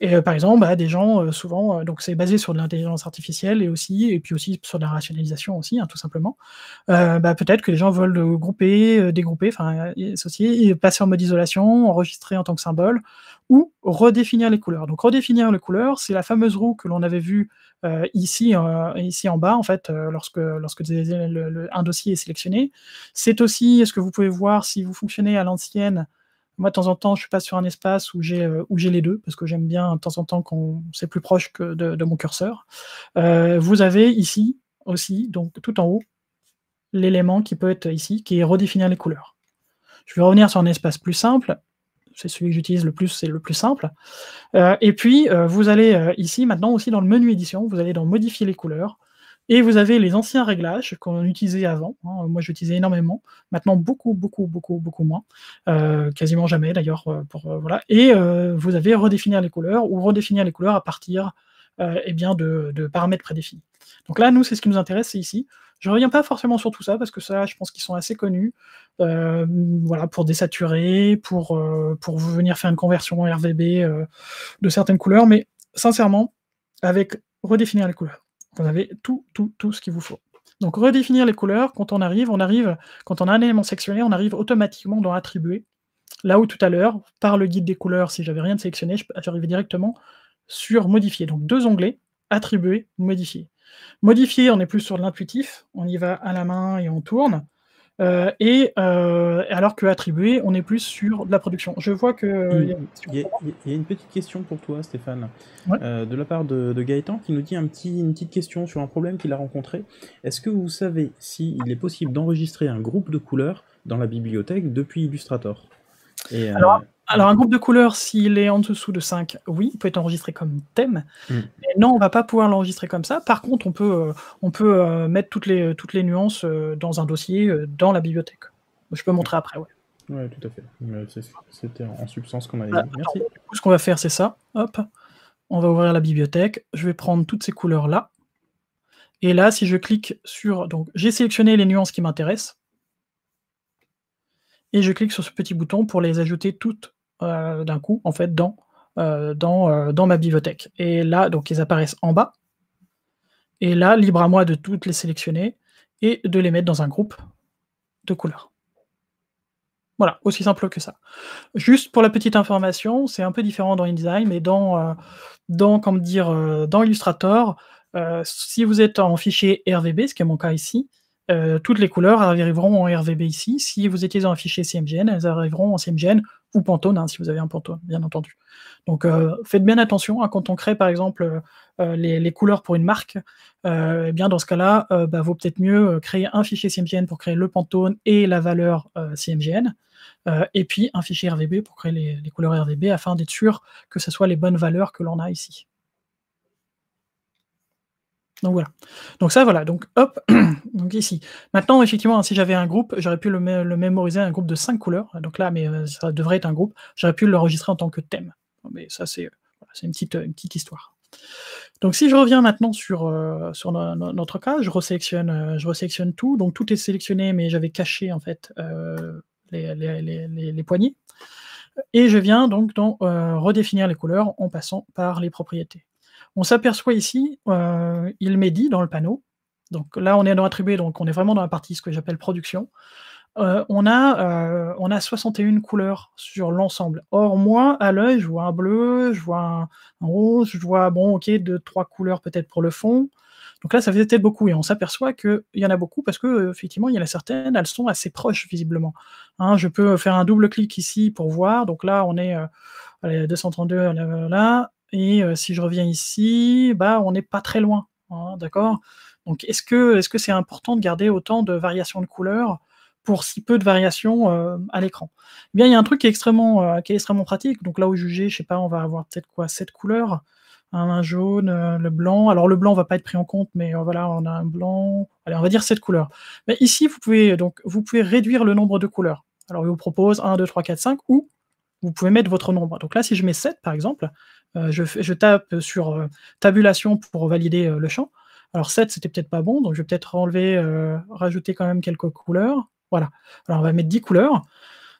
Et euh, par exemple, bah, des gens, euh, souvent, euh, donc c'est basé sur de l'intelligence artificielle et aussi, et puis aussi sur de la rationalisation aussi, hein, tout simplement. Bah, peut-être que les gens veulent grouper, dégrouper, enfin, associer, passer en mode isolation, enregistrer en tant que symbole, ou redéfinir les couleurs. Donc redéfinir les couleurs, c'est la fameuse roue que l'on avait vue ici, ici en bas, en fait, lorsque, lorsque un dossier est sélectionné. C'est aussi ce que vous pouvez voir si vous fonctionnez à l'ancienne moi, de temps en temps, je suis pas sur un espace où j'ai euh, où j'ai les deux parce que j'aime bien de temps en temps quand c'est plus proche que de, mon curseur. Euh, vous avez ici aussi, donc tout en haut, l'élément qui peut être ici, qui est redéfinir les couleurs. Je vais revenir sur un espace plus simple. C'est celui que j'utilise le plus, c'est le plus simple. Euh, et puis, vous allez ici, maintenant aussi dans le menu édition, vous allez dans modifier les couleurs. Et vous avez les anciens réglages qu'on utilisait avant. Hein. Moi, j'utilisais énormément. Maintenant, beaucoup, beaucoup, beaucoup, beaucoup moins. Euh, quasiment jamais, d'ailleurs. Euh, pour euh, voilà. Et vous avez redéfinir les couleurs ou redéfinir les couleurs à partir eh bien de, paramètres prédéfinis. Donc là, nous, c'est ce qui nous intéresse, c'est ici. Je ne reviens pas forcément sur tout ça parce que ça, je pense qu'ils sont assez connus. voilà, pour désaturer, pour, pour venir faire une conversion RVB de certaines couleurs. Mais sincèrement, avec redéfinir les couleurs vous avez tout, tout, tout ce qu'il vous faut. Donc redéfinir les couleurs, quand on arrive, on arrive, quand on a un élément sectionné, on arrive automatiquement dans attribuer. Là où tout à l'heure, par le guide des couleurs, si j'avais rien de sélectionné, je arriver directement sur modifier. Donc deux onglets, attribuer, modifier. Modifier, on est plus sur l'intuitif, on y va à la main et on tourne. Euh, et euh, alors que on est plus sur la production. Je vois que il y, a, une petite question pour toi, Stéphane, euh, de la part de, Gaëtan qui nous dit une petite question sur un problème qu'il a rencontré. Est-ce que vous savez s'il est possible d'enregistrer un groupe de couleurs dans la bibliothèque depuis Illustrator euh, alors, un groupe de couleurs, s'il est en dessous de 5, oui, il peut être enregistré comme thème. Mm. Mais non, on va pas pouvoir l'enregistrer comme ça. Par contre, on peut, euh, on peut euh, mettre toutes les, toutes les nuances dans un dossier, dans la bibliothèque. Je peux montrer après, ouais. Oui, tout à fait. C'était en substance qu'on avait dit. Merci. ce qu'on va faire, c'est ça. Hop. On va ouvrir la bibliothèque. Je vais prendre toutes ces couleurs-là. Et là, si je clique sur. Donc, j'ai sélectionné les nuances qui m'intéressent et je clique sur ce petit bouton pour les ajouter toutes euh, d'un coup en fait dans, euh, dans, euh, dans, ma bibliothèque. Et là, donc ils apparaissent en bas. Et là, libre à moi de toutes les sélectionner et de les mettre dans un groupe de couleurs. Voilà, aussi simple que ça. Juste pour la petite information, c'est un peu différent dans InDesign, mais dans, dans, comment dire, dans Illustrator, si vous êtes en fichier RVB, ce qui est mon cas ici, euh, toutes les couleurs arriveront en RVB ici. Si vous étiez dans un fichier CMGN, elles arriveront en CMGN ou Pantone, hein, si vous avez un Pantone, bien entendu. Donc euh, faites bien attention à hein, quand on crée par exemple euh, les, couleurs pour une marque. Eh bien dans ce cas-là, bah, vaut peut-être mieux créer un fichier CMGN pour créer le Pantone et la valeur CMGN, et puis un fichier RVB pour créer les, les couleurs RVB afin d'être sûr que ce soit les bonnes valeurs que l'on a ici. Donc voilà. Donc ça, voilà. Donc hop, donc ici. Maintenant, effectivement, si j'avais un groupe, j'aurais pu le, mémoriser, un groupe de cinq couleurs. Donc là, mais euh, ça devrait être un groupe. J'aurais pu l'enregistrer en tant que thème. Mais ça, c'est euh, une, petite, euh, une petite histoire. Donc si je reviens maintenant sur, sur notre cas, je resélectionne, je tout. Donc tout est sélectionné, mais j'avais caché en fait les, poignées. Et je viens donc dans redéfinir les couleurs en passant par les propriétés. On s'aperçoit ici, euh, il m'est dit dans le panneau. Donc là, on est dans attribué, donc on est vraiment dans la partie ce que j'appelle production. Euh, on, a, euh, on a 61 couleurs sur l'ensemble. Or, moi, à l'œil, je vois un bleu, je vois un, rose, je vois, bon, ok, deux, trois couleurs peut-être pour le fond. Donc là, ça faisait peut-être beaucoup. Et on s'aperçoit qu'il y en a beaucoup parce que, effectivement, il y en a certaines, elles sont assez proches, visiblement. Hein, je peux faire un double clic ici pour voir. Donc là, on est 232 là. Et euh, si je reviens ici, bah, on n'est pas très loin. Hein, d'accord mmh. Donc, est-ce que c'est important de garder autant de variations de couleurs pour si peu de variations euh, à l'écran eh Bien, il y a un truc qui est, extrêmement, euh, extrêmement pratique. Donc, là où jugé, je sais pas, on va avoir peut-être quoi 7 couleurs hein, un jaune, le blanc. Alors, le blanc ne va pas être pris en compte, mais voilà, on a un blanc. Allez, on va dire 7 couleurs. Mais ici, vous pouvez, vous pouvez réduire le nombre de couleurs. Alors, il vous propose 1, 2, 3, 4, 5 ou vous pouvez mettre votre nombre. Donc là, si je mets 7, par exemple, euh, je, tape sur euh, tabulation pour valider euh, le champ. Alors 7, c'était peut-être pas bon, donc je vais peut-être enlever, rajouter quand même quelques couleurs. Voilà. Alors on va mettre 10 couleurs.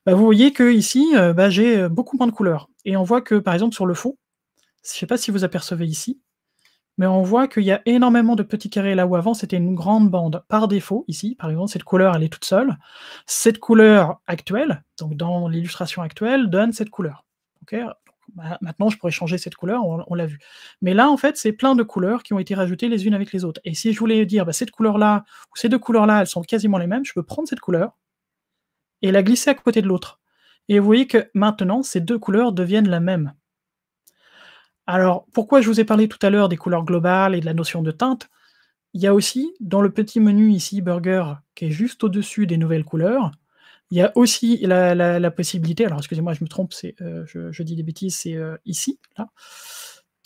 Bah, vous voyez que ici, bah, j'ai beaucoup moins de couleurs. Et on voit que, par exemple, sur le fond, je ne sais pas si vous apercevez ici, mais on voit qu'il y a énormément de petits carrés là où avant c'était une grande bande par défaut ici. Par exemple, cette couleur, elle est toute seule. Cette couleur actuelle, donc dans l'illustration actuelle, donne cette couleur. Bah, maintenant je pourrais changer cette couleur, on, l'a vu. Mais là, en fait, c'est plein de couleurs qui ont été rajoutées les unes avec les autres. Et si je voulais dire, bah, cette couleur-là, ou ces deux couleurs-là, elles sont quasiment les mêmes, je peux prendre cette couleur et la glisser à côté de l'autre. Et vous voyez que maintenant, ces deux couleurs deviennent la même. Alors, pourquoi je vous ai parlé tout à l'heure des couleurs globales et de la notion de teinte Il y a aussi, dans le petit menu ici, Burger, qui est juste au-dessus des nouvelles couleurs, il y a aussi la, possibilité, alors excusez-moi, je me trompe, euh, je, dis des bêtises, c'est euh, ici, là.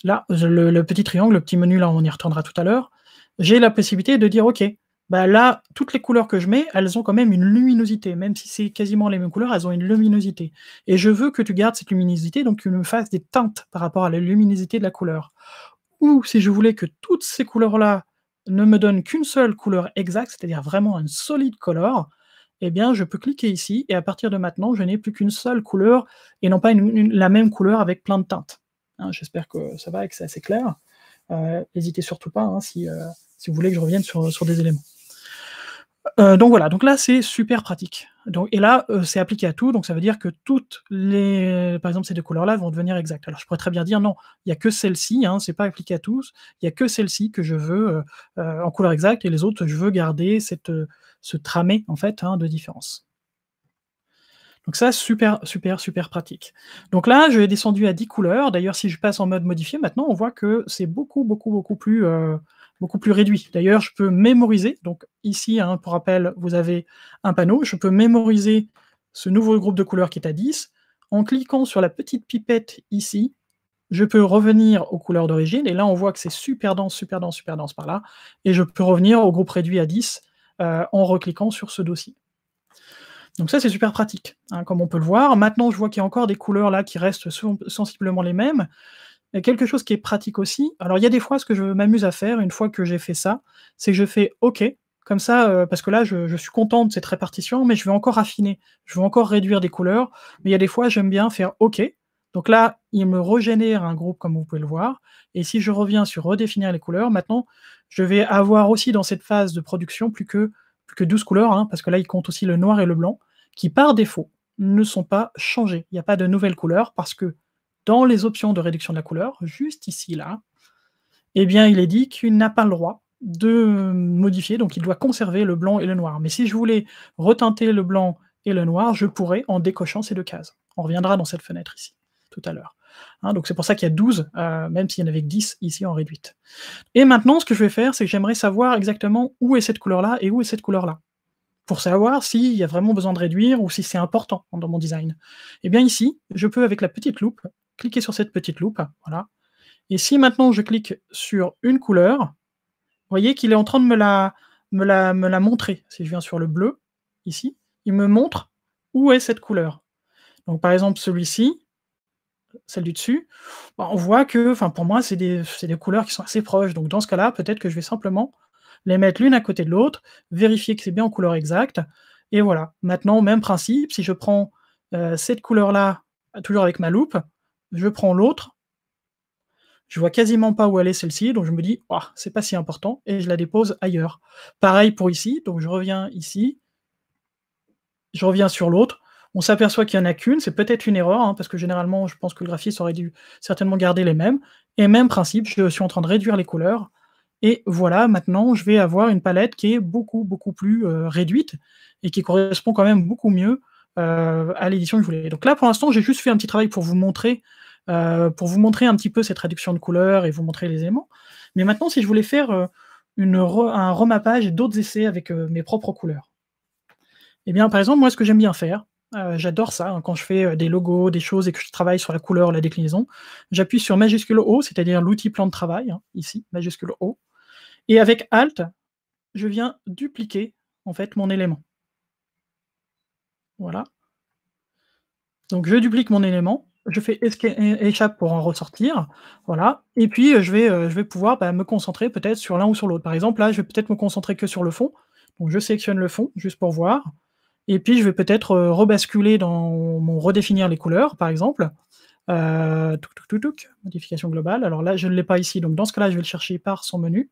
Là, le, petit triangle, le petit menu, là, on y retournera tout à l'heure. J'ai la possibilité de dire, OK, bah, là, toutes les couleurs que je mets, elles ont quand même une luminosité. Même si c'est quasiment les mêmes couleurs, elles ont une luminosité. Et je veux que tu gardes cette luminosité, donc tu me fasses des teintes par rapport à la luminosité de la couleur. Ou si je voulais que toutes ces couleurs-là ne me donnent qu'une seule couleur exacte, c'est-à-dire vraiment une solide color, eh bien, je peux cliquer ici et à partir de maintenant, je n'ai plus qu'une seule couleur et non pas la même couleur avec plein de teintes. Hein. J'espère que ça va et que c'est assez clair. Euh, n'hésitez surtout pas hein, euh, si, vous voulez que je revienne sur des éléments. Euh, donc voilà, donc là c'est super pratique. Donc, et là, euh, c'est appliqué à tout, donc ça veut dire que toutes les, par exemple, ces deux couleurs-là vont devenir exactes. Alors je pourrais très bien dire non, il n'y a que celle-ci, hein, c'est pas appliqué à tous, il n'y a que celle-ci que je veux euh, en couleur exacte, et les autres, je veux garder cette, ce tramé en fait hein, de différence. Donc ça, super, super, super pratique. Donc là, je vais descendu à 10 couleurs. D'ailleurs, si je passe en mode modifié, maintenant, on voit que c'est beaucoup, beaucoup, beaucoup plus beaucoup plus réduit. D'ailleurs, je peux mémoriser, donc ici, hein, pour rappel, vous avez un panneau, je peux mémoriser ce nouveau groupe de couleurs qui est à 10. En cliquant sur la petite pipette ici, je peux revenir aux couleurs d'origine, et là on voit que c'est super dense, super dense, super dense par là, et je peux revenir au groupe réduit à 10 euh, en recliquant sur ce dossier. Donc ça c'est super pratique, hein, comme on peut le voir. Maintenant je vois qu'il y a encore des couleurs là qui restent sensiblement les mêmes, il y a quelque chose qui est pratique aussi. Alors, il y a des fois, ce que je m'amuse à faire, une fois que j'ai fait ça, c'est que je fais OK, comme ça, euh, parce que là, je, suis content de cette répartition, mais je vais encore affiner, je vais encore réduire des couleurs. Mais il y a des fois, j'aime bien faire OK. Donc là, il me régénère un groupe, comme vous pouvez le voir. Et si je reviens sur redéfinir les couleurs, maintenant, je vais avoir aussi dans cette phase de production plus que, plus que 12 couleurs, hein, parce que là, il compte aussi le noir et le blanc, qui par défaut ne sont pas changés. Il n'y a pas de nouvelles couleurs, parce que dans les options de réduction de la couleur, juste ici, là, eh bien, il est dit qu'il n'a pas le droit de modifier, donc il doit conserver le blanc et le noir. Mais si je voulais retenter le blanc et le noir, je pourrais en décochant ces deux cases. On reviendra dans cette fenêtre ici, tout à l'heure. Hein. donc c'est pour ça qu'il y a 12, euh, même s'il y en avait que 10 ici en réduite. Et maintenant, ce que je vais faire, c'est que j'aimerais savoir exactement où est cette couleur-là et où est cette couleur-là, pour savoir s'il y a vraiment besoin de réduire ou si c'est important dans mon design. Et eh bien ici, je peux, avec la petite loupe, cliquer sur cette petite loupe. Voilà. Et si maintenant je clique sur une couleur, vous voyez qu'il est en train de me la, me montrer. Si je viens sur le bleu, ici, il me montre où est cette couleur. Donc par exemple celui-ci, celle du dessus, bah, on voit que, pour moi, c'est des, des, couleurs qui sont assez proches. Donc dans ce cas-là, peut-être que je vais simplement les mettre l'une à côté de l'autre, vérifier que c'est bien en couleur exacte. Et voilà. Maintenant, même principe, si je prends euh, cette couleur-là, toujours avec ma loupe, je prends l'autre, je vois quasiment pas où aller celle-ci, donc je me dis, oh, c'est pas si important, et je la dépose ailleurs. Pareil pour ici, donc je reviens ici, je reviens sur l'autre, on s'aperçoit qu'il n'y en a qu'une, c'est peut-être une erreur, hein, parce que généralement, je pense que le graphiste aurait dû certainement garder les mêmes. Et même principe, je suis en train de réduire les couleurs. Et voilà, maintenant, je vais avoir une palette qui est beaucoup, beaucoup plus euh, réduite et qui correspond quand même beaucoup mieux euh, à l'édition que je voulais. Donc là, pour l'instant, j'ai juste fait un petit travail pour vous montrer euh, pour vous montrer un petit peu cette traduction de couleurs et vous montrer les éléments. Mais maintenant, si je voulais faire euh, un remappage et d'autres essais avec mes propres couleurs, eh bien, par exemple, moi, ce que j'aime bien faire, j'adore ça, hein, quand je fais des logos, des choses et que je travaille sur la couleur, la déclinaison, j'appuie sur majuscule O, c'est-à-dire l'outil plan de travail, hein, ici, majuscule O, et avec Alt, je viens dupliquer, en fait, mon élément. Voilà. Donc je duplique mon élément, je fais échappe pour en ressortir, voilà. Et puis je vais, euh, je vais pouvoir bah, me concentrer peut-être sur l'un ou sur l'autre. Par exemple, là, je vais peut-être me concentrer que sur le fond. Donc je sélectionne le fond juste pour voir. Et puis je vais peut-être euh, rebasculer dans mon redéfinir les couleurs, par exemple. Euh, modification globale. Alors là, je ne l'ai pas ici, donc dans ce cas-là, je vais le chercher par son menu.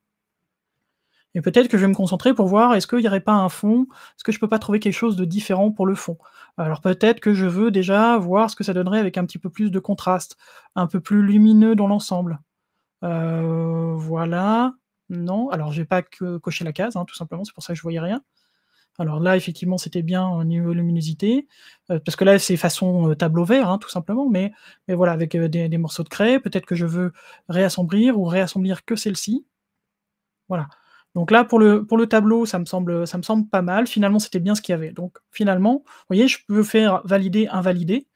Et peut-être que je vais me concentrer pour voir est-ce qu'il n'y aurait pas un fond, est-ce que je ne peux pas trouver quelque chose de différent pour le fond. Alors peut-être que je veux déjà voir ce que ça donnerait avec un petit peu plus de contraste, un peu plus lumineux dans l'ensemble. Euh, voilà. Non. Alors je n'ai pas que coché la case, hein, tout simplement, c'est pour ça que je ne voyais rien. Alors là, effectivement, c'était bien au niveau luminosité, euh, parce que là, c'est façon euh, tableau vert, hein, tout simplement, mais, voilà, avec des, morceaux de craie, peut-être que je veux réassombrir ou réassembler que celle-ci. Voilà. Donc là, pour le, pour le tableau, ça me, semble, ça me semble pas mal. Finalement, c'était bien ce qu'il y avait. Donc finalement, vous voyez, je peux faire valider, invalider.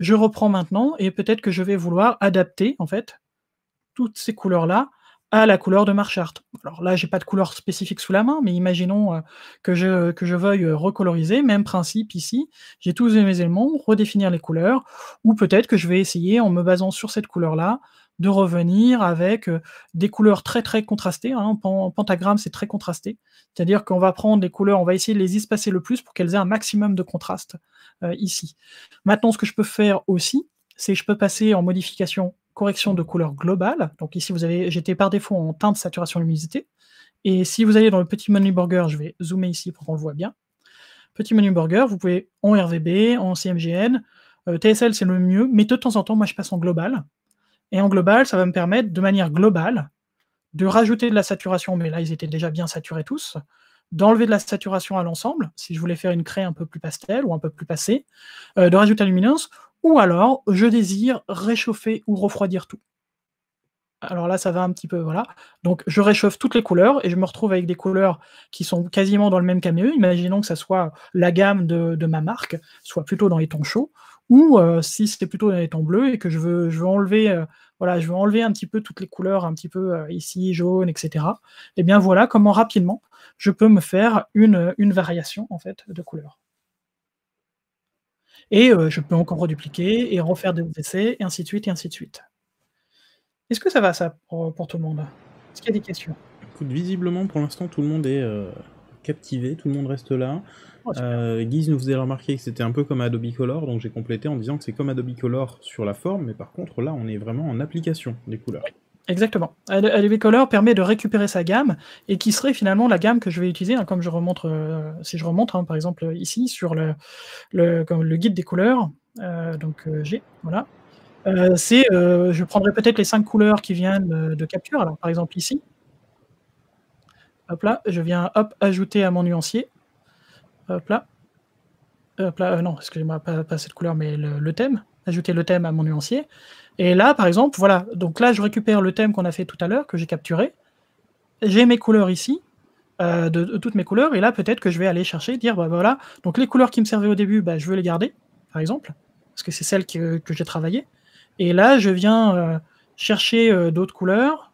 Je reprends maintenant et peut-être que je vais vouloir adapter, en fait, toutes ces couleurs-là à la couleur de ma charte. Alors là, n'ai pas de couleur spécifique sous la main, mais imaginons euh, que, je, que je veuille euh, recoloriser. Même principe ici, j'ai tous mes éléments, redéfinir les couleurs, ou peut-être que je vais essayer, en me basant sur cette couleur-là, de revenir avec euh, des couleurs très très contrastées. En hein. pentagramme, c'est très contrasté. C'est-à-dire qu'on va prendre des couleurs, on va essayer de les espacer le plus pour qu'elles aient un maximum de contraste euh, ici. Maintenant, ce que je peux faire aussi, c'est je peux passer en modification correction de couleur globale. Donc ici, vous avez, j'étais par défaut en teinte, saturation, luminosité. Et si vous allez dans le petit menu burger, je vais zoomer ici pour qu'on le voit bien. Petit menu burger, vous pouvez en RVB, en CMGN. Euh, TSL, c'est le mieux, mais de temps en temps, moi, je passe en global. Et en global, ça va me permettre, de manière globale, de rajouter de la saturation, mais là, ils étaient déjà bien saturés tous, d'enlever de la saturation à l'ensemble, si je voulais faire une craie un peu plus pastel ou un peu plus passée, euh, de rajouter la luminance, ou alors, je désire réchauffer ou refroidir tout. Alors là, ça va un petit peu, voilà. Donc, je réchauffe toutes les couleurs et je me retrouve avec des couleurs qui sont quasiment dans le même caméo. Imaginons que ça soit la gamme de ma marque, soit plutôt dans les tons chauds ou euh, si c'était plutôt en bleu et que je veux, enlever, euh, voilà, je enlever un petit peu toutes les couleurs, un petit peu euh, ici jaune, etc. Et eh bien voilà comment rapidement je peux me faire une, variation en fait de couleurs. Et je peux encore dupliquer et refaire des essais et ainsi de suite et ainsi de suite. Est-ce que ça va ça pour tout le monde Est-ce qu'il y a des questions Écoute, visiblement pour l'instant tout le monde est captivé, tout le monde reste là. Oh, euh, Guise nous faisait remarquer que c'était un peu comme Adobe Color, donc j'ai complété en disant que c'est comme Adobe Color sur la forme, mais par contre là on est vraiment en application des couleurs. Exactement. Adobe Color permet de récupérer sa gamme et qui serait finalement la gamme que je vais utiliser, hein, comme je remonte, euh, si je remonte hein, par exemple euh, ici sur le, guide des couleurs, donc j'ai voilà. c'est, je prendrai peut-être les cinq couleurs qui viennent de capture. Alors par exemple ici, hop là, je viens hop ajouter à mon nuancier. Hop euh, euh, là. Euh, non, excusez-moi, pas, cette couleur, mais le, thème. Ajouter le thème à mon nuancier. Et là, par exemple, voilà. Donc là, je récupère le thème qu'on a fait tout à l'heure, que j'ai capturé. J'ai mes couleurs ici, de, toutes mes couleurs. Et là, peut-être que je vais aller chercher, dire, bah, voilà, donc les couleurs qui me servaient au début, bah, je veux les garder, par exemple, parce que c'est celles que, j'ai travaillées. Et là, je viens chercher d'autres couleurs,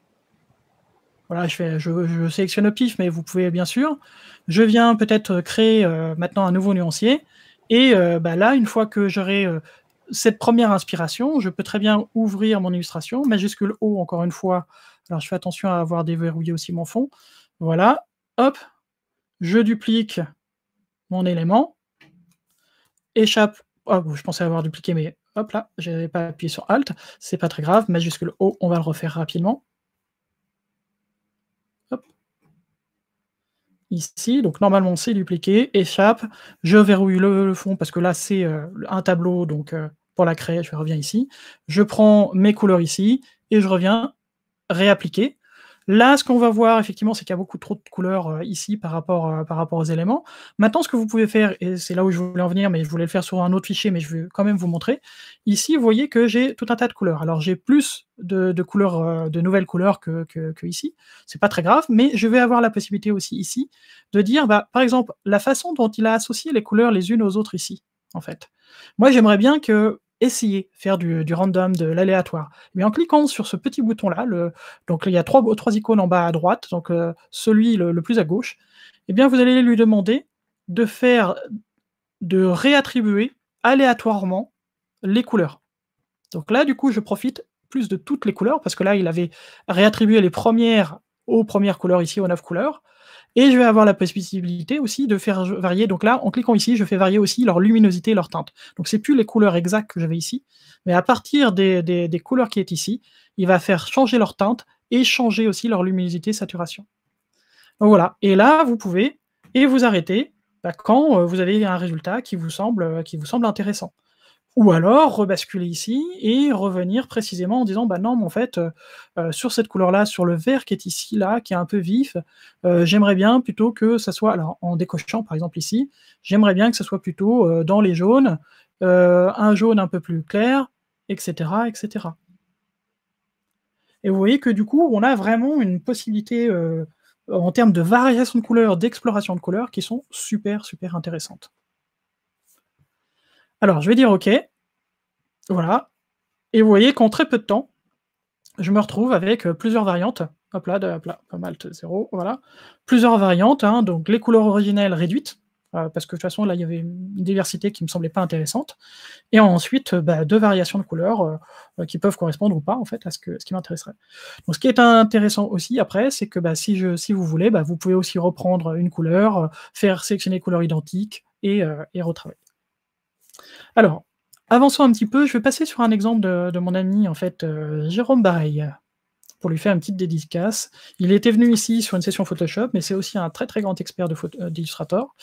voilà, je, je, sélectionne au pif, mais vous pouvez bien sûr. Je viens peut-être créer euh, maintenant un nouveau nuancier. Et euh, bah, là, une fois que j'aurai euh, cette première inspiration, je peux très bien ouvrir mon illustration, majuscule O encore une fois. Alors je fais attention à avoir déverrouillé aussi mon fond. Voilà, hop, je duplique mon élément, échappe, ah, je pensais avoir dupliqué, mais hop là, je n'avais pas appuyé sur Alt, c'est pas très grave, majuscule O, on va le refaire rapidement. ici. Donc normalement, c'est dupliqué, échappe, je verrouille le, fond parce que là, c'est euh, un tableau, donc euh, pour la créer, je reviens ici. Je prends mes couleurs ici et je reviens réappliquer. Là, ce qu'on va voir, effectivement, c'est qu'il y a beaucoup trop de couleurs euh, ici par rapport, euh, par rapport aux éléments. Maintenant, ce que vous pouvez faire, et c'est là où je voulais en venir, mais je voulais le faire sur un autre fichier, mais je vais quand même vous montrer. Ici, vous voyez que j'ai tout un tas de couleurs. Alors, j'ai plus de, couleurs, euh, de nouvelles couleurs que, que, que ici. C'est pas très grave, mais je vais avoir la possibilité aussi ici de dire, bah, par exemple, la façon dont il a associé les couleurs les unes aux autres ici, en fait. Moi, j'aimerais bien que essayer, faire du, random, de l'aléatoire. Mais en cliquant sur ce petit bouton-là, donc il y a trois, trois icônes en bas à droite, donc euh, celui le, plus à gauche, eh bien vous allez lui demander de faire, de réattribuer aléatoirement les couleurs. Donc là, du coup, je profite plus de toutes les couleurs, parce que là, il avait réattribué les premières aux premières couleurs ici, aux neuf couleurs. Et je vais avoir la possibilité aussi de faire varier. Donc là, en cliquant ici, je fais varier aussi leur luminosité et leur teinte. Donc c'est plus les couleurs exactes que j'avais ici, mais à partir des, couleurs qui est ici, il va faire changer leur teinte et changer aussi leur luminosité, saturation. Donc voilà. Et là, vous pouvez et vous arrêter bah, quand euh, vous avez un résultat qui vous semble, euh, qui vous semble intéressant. Ou alors rebasculer ici et revenir précisément en disant bah non mais en fait euh, euh, sur cette couleur là, sur le vert qui est ici là, qui est un peu vif, euh, j'aimerais bien plutôt que ça soit alors en décochant par exemple ici, j'aimerais bien que ça soit plutôt dans les jaunes, un jaune un peu plus clair, etc. etc. Et vous voyez que du coup on a vraiment une possibilité en termes de variation de couleurs, d'exploration de couleurs qui sont super super intéressantes. Alors, je vais dire OK. Voilà. Et vous voyez qu'en très peu de temps, je me retrouve avec euh, plusieurs variantes. Hop là, de, hop là, de zéro, voilà. Plusieurs variantes, hein, donc les couleurs originelles réduites, euh, parce que de toute façon, là, il y avait une diversité qui ne me semblait pas intéressante. Et ensuite, euh, bah, deux variations de couleurs qui peuvent correspondre ou pas, en fait, à ce, qui m'intéresserait. Donc, ce qui est intéressant aussi, après, c'est que bah, si, je, vous voulez, bah, vous pouvez aussi reprendre une couleur, faire sélectionner couleurs identiques et, et retravailler. Alors, avançons un petit peu. Je vais passer sur un exemple de, mon ami, en fait, euh, Jérôme Bareil, pour lui faire une petite dédicace. Il était venu ici sur une session Photoshop, mais c'est aussi un très très grand expert euh, d'Illustrator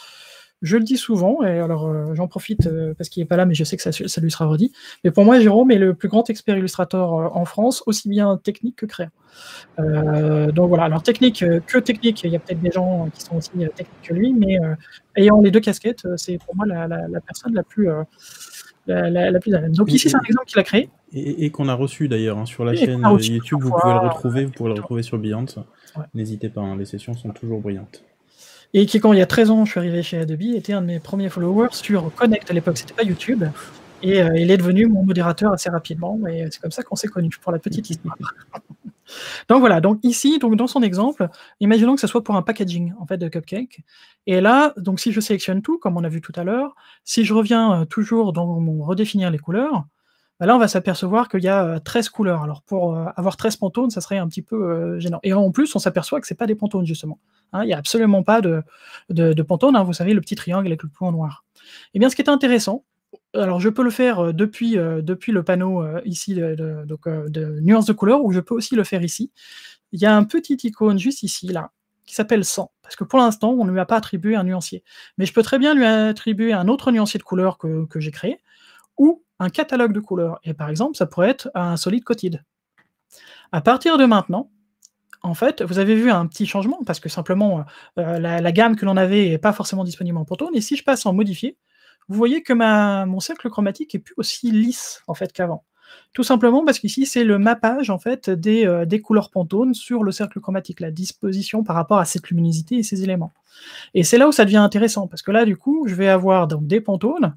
je le dis souvent, et alors euh, j'en profite euh, parce qu'il n'est pas là, mais je sais que ça, lui sera redit. Mais pour moi, Jérôme est le plus grand expert illustrateur euh, en France, aussi bien technique que créa. donc voilà, alors technique que technique, il y a peut-être des gens qui sont aussi techniques que lui, mais ayant les deux casquettes, c'est pour moi la, personne la plus. La, plus même. Donc ici, c'est un exemple qu'il a créé. Et, qu'on a reçu d'ailleurs hein, sur la chaîne YouTube, vous pouvez le retrouver, vous le retrouver sur Beyond. N'hésitez pas, hein, les sessions sont toujours brillantes et qui, quand il y a 13 ans, je suis arrivé chez Adobe, était un de mes premiers followers sur Connect à l'époque, c'était pas YouTube. Et euh, il est devenu mon modérateur assez rapidement. Et euh, c'est comme ça qu'on s'est connus, pour la petite histoire. donc voilà, donc ici, donc dans son exemple, imaginons que ce soit pour un packaging en fait de cupcake. Et là, donc si je sélectionne tout, comme on a vu tout à l'heure, si je reviens euh, toujours dans mon redéfinir les couleurs, bah là on va s'apercevoir qu'il y a 13 euh, couleurs. Alors pour euh, avoir 13 pantones, ça serait un petit peu euh, gênant. Et en plus, on s'aperçoit que ce n'est pas des pantones, justement. Hein. Il n'y a absolument pas de, de, hein, vous savez, le petit triangle avec le point noir. Et eh bien ce qui est intéressant, alors je peux le faire depuis, depuis le panneau ici de, nuances de couleurs, ou je peux aussi le faire ici. Il y a un petit icône juste ici, là, qui s'appelle 100, parce que pour l'instant, on ne lui a pas attribué un nuancier. Mais je peux très bien lui attribuer un autre nuancier de couleur que, que j'ai créé, ou un catalogue de couleurs. Et par exemple, ça pourrait être un solide cotide. À partir de maintenant, en fait, vous avez vu un petit changement parce que simplement euh, euh, la, gamme que l'on avait n'est pas forcément disponible en Pantone. Et si je passe en modifier, vous voyez que ma, mon cercle chromatique est plus aussi lisse en fait qu'avant. Tout simplement parce qu'ici c'est le mappage en fait des, euh, couleurs Pantone sur le cercle chromatique, la disposition par rapport à cette luminosité et ces éléments. Et c'est là où ça devient intéressant parce que là du coup je vais avoir donc des Pantones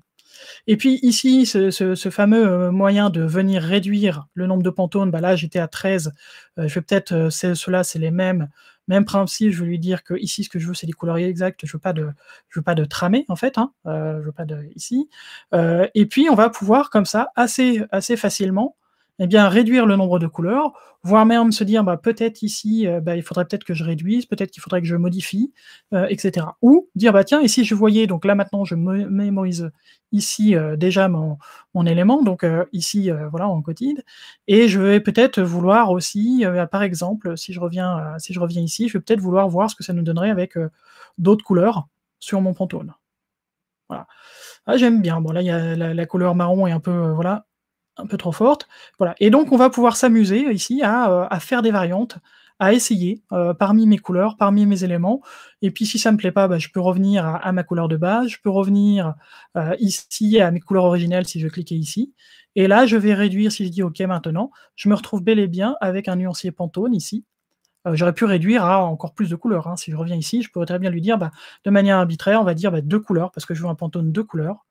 et puis ici, ce, fameux euh, moyen de venir réduire le nombre de pantones, bah là j'étais à 13, euh, je vais peut-être, euh, cela, c'est les mêmes, même principe, je vais lui dire que ici ce que je veux c'est des couleurs exacts, je veux pas de, je veux pas de tramer en fait, hein, je veux pas de ici. et puis on va pouvoir comme ça assez, assez facilement eh bien, réduire le nombre de couleurs, voire même se dire, bah, peut-être ici, euh, bah, il faudrait peut-être que je réduise, peut-être qu'il faudrait que je modifie, euh, etc. Ou dire, bah, tiens, ici, je voyais, donc là, maintenant, je mémorise ici euh, déjà mon, élément, donc ici, voilà, en cotide, et je vais peut-être vouloir aussi, par exemple, si je, reviens, si je reviens ici, je vais peut-être vouloir voir ce que ça nous donnerait avec d'autres couleurs sur mon pantone. Voilà. Ah, j'aime bien. Bon, là, il y a la, couleur marron est un peu, voilà, un peu trop forte. Voilà. Et donc, on va pouvoir s'amuser ici à, euh, faire des variantes, à essayer euh, parmi mes couleurs, parmi mes éléments. Et puis, si ça me plaît pas, bah, je peux revenir à, ma couleur de base, je peux revenir euh, ici à mes couleurs originelles si je clique ici. Et là, je vais réduire si je dis OK maintenant. Je me retrouve bel et bien avec un nuancier Pantone ici. J'aurais pu réduire à encore plus de couleurs. Hein. Si je reviens ici, je pourrais très bien lui dire bah, de manière arbitraire, on va dire bah, deux couleurs, parce que je veux un Pantone deux couleurs.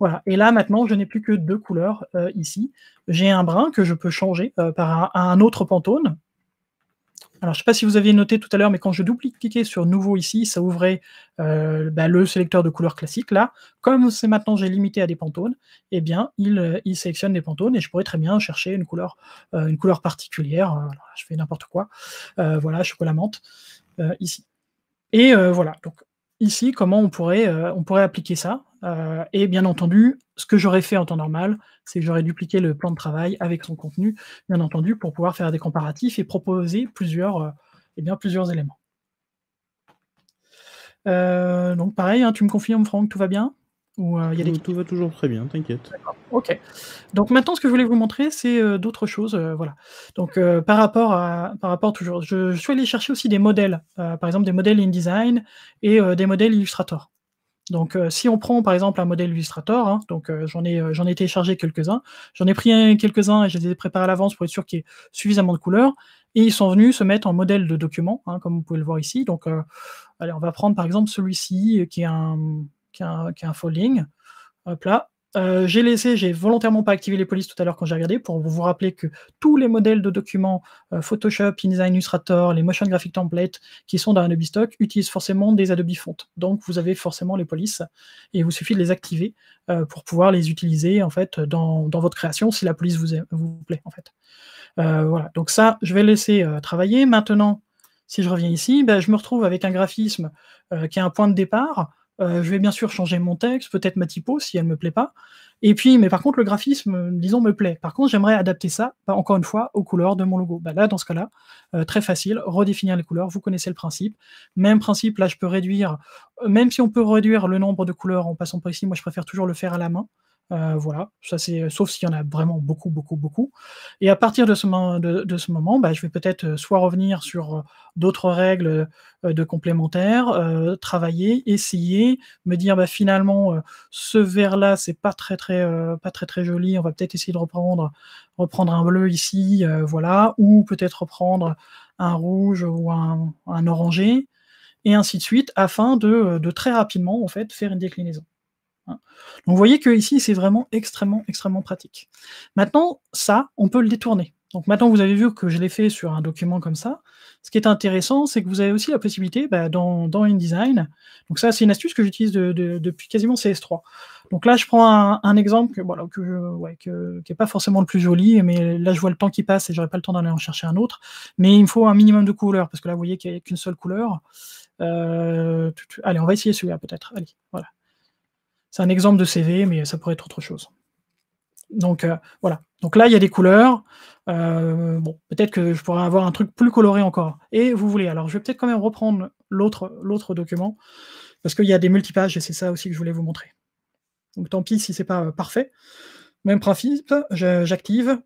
Voilà. Et là, maintenant, je n'ai plus que deux couleurs euh, ici. J'ai un brun que je peux changer euh, par un, autre pantone. Alors, je ne sais pas si vous aviez noté tout à l'heure, mais quand je double-cliquais sur Nouveau ici, ça ouvrait euh, bah, le sélecteur de couleurs classique. Là, comme c'est maintenant j'ai limité à des pantones, eh bien, il, il, sélectionne des pantones et je pourrais très bien chercher une couleur, une couleur particulière. je fais n'importe quoi. voilà, chocolat menthe ici. Et voilà, donc ici, comment on pourrait, euh, on pourrait appliquer ça euh, Et bien entendu, ce que j'aurais fait en temps normal, c'est que j'aurais dupliqué le plan de travail avec son contenu, bien entendu, pour pouvoir faire des comparatifs et proposer plusieurs, euh, eh bien, plusieurs éléments. donc pareil, hein, tu me confirmes Franck, tout va bien euh, tout, va toujours très bien, t'inquiète. Ok. Donc maintenant, ce que je voulais vous montrer, c'est euh, d'autres choses. Euh, voilà. Donc par rapport à, par rapport toujours, je, suis allé chercher aussi des modèles, par exemple des modèles InDesign et des modèles Illustrator. Donc si on prend par exemple un modèle Illustrator, hein, donc j'en ai j'en ai téléchargé quelques-uns, j'en ai pris quelques-uns et je les ai préparés à l'avance pour être sûr qu'il y ait suffisamment de couleurs. Et ils sont venus se mettre en modèle de document, hein, comme vous pouvez le voir ici. Donc allez, on va prendre par exemple celui-ci qui est un qui est un, Hop là. Euh, j'ai laissé, j'ai volontairement pas activé les polices tout à l'heure quand j'ai regardé pour vous rappeler que tous les modèles de documents euh, Photoshop, InDesign, Illustrator, les motion graphic templates qui sont dans Adobe Stock utilisent forcément des Adobe Fonts. Donc vous avez forcément les polices et il vous suffit de les activer euh, pour pouvoir les utiliser en fait dans, votre création si la police vous, plaît en fait. voilà. Donc ça, je vais laisser travailler. Maintenant, si je reviens ici, ben, je me retrouve avec un graphisme qui est un point de départ euh, je vais bien sûr changer mon texte, peut-être ma typo si elle ne me plaît pas. Et puis, mais par contre, le graphisme, disons, me plaît. Par contre, j'aimerais adapter ça, bah, encore une fois, aux couleurs de mon logo. Bah, là, dans ce cas-là, euh, très facile, redéfinir les couleurs. Vous connaissez le principe. Même principe, là, je peux réduire, euh, même si on peut réduire le nombre de couleurs en passant par ici, moi, je préfère toujours le faire à la main. Euh, voilà, ça c'est sauf s'il y en a vraiment beaucoup, beaucoup, beaucoup. Et à partir de ce, moment, bah, je vais peut-être euh, soit revenir sur euh, d'autres règles de complémentaires, travailler, essayer, me dire bah, finalement ce vert là c'est pas très très pas très très joli, on va peut-être essayer de reprendre reprendre un bleu ici, voilà, ou peut-être reprendre un rouge ou un, un, orangé, et ainsi de suite, afin de, de très rapidement en fait faire une déclinaison. Hein. Donc vous voyez que ici c'est vraiment extrêmement, extrêmement pratique. Maintenant, ça, on peut le détourner. Donc maintenant, vous avez vu que je l'ai fait sur un document comme ça. Ce qui est intéressant, c'est que vous avez aussi la possibilité bah, dans, dans, InDesign. Donc ça, c'est une astuce que j'utilise depuis quasiment CS3. Donc là, je prends un, exemple voilà, que qui n'est pas forcément le plus joli, mais là, je vois le temps qui passe et n'aurai pas le temps d'aller en chercher un autre. Mais il me faut un minimum de couleurs, parce que là, vous voyez qu'il n'y a qu'une seule couleur. Euh, allez, on va essayer celui-là peut-être. Allez, voilà. C'est un exemple de CV, mais ça pourrait être autre chose. Donc euh, voilà. Donc là, il y a des couleurs. Euh, bon, peut-être que je pourrais avoir un truc plus coloré encore. Et vous voulez, alors je vais peut-être quand même reprendre l'autre document, parce qu'il y a des multipages, et c'est ça aussi que je voulais vous montrer. Donc tant pis si c'est pas euh, parfait. Même principe, j'active,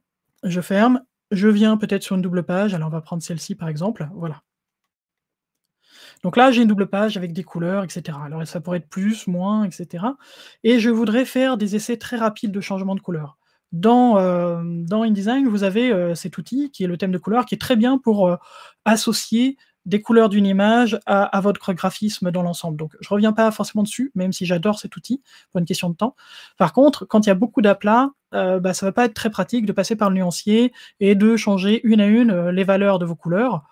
je ferme, je viens peut-être sur une double page, alors on va prendre celle-ci par exemple, voilà. Donc là, j'ai une double page avec des couleurs, etc. Alors ça pourrait être plus, moins, etc. Et je voudrais faire des essais très rapides de changement de couleur. Dans, euh, InDesign, vous avez euh, cet outil qui est le thème de couleur, qui est très bien pour euh, associer des couleurs d'une image à, votre graphisme dans l'ensemble. Donc, je ne reviens pas forcément dessus, même si j'adore cet outil, pour une question de temps. Par contre, quand il y a beaucoup d'aplats, bah, ça ne va pas être très pratique de passer par le nuancier et de changer une à une les valeurs de vos couleurs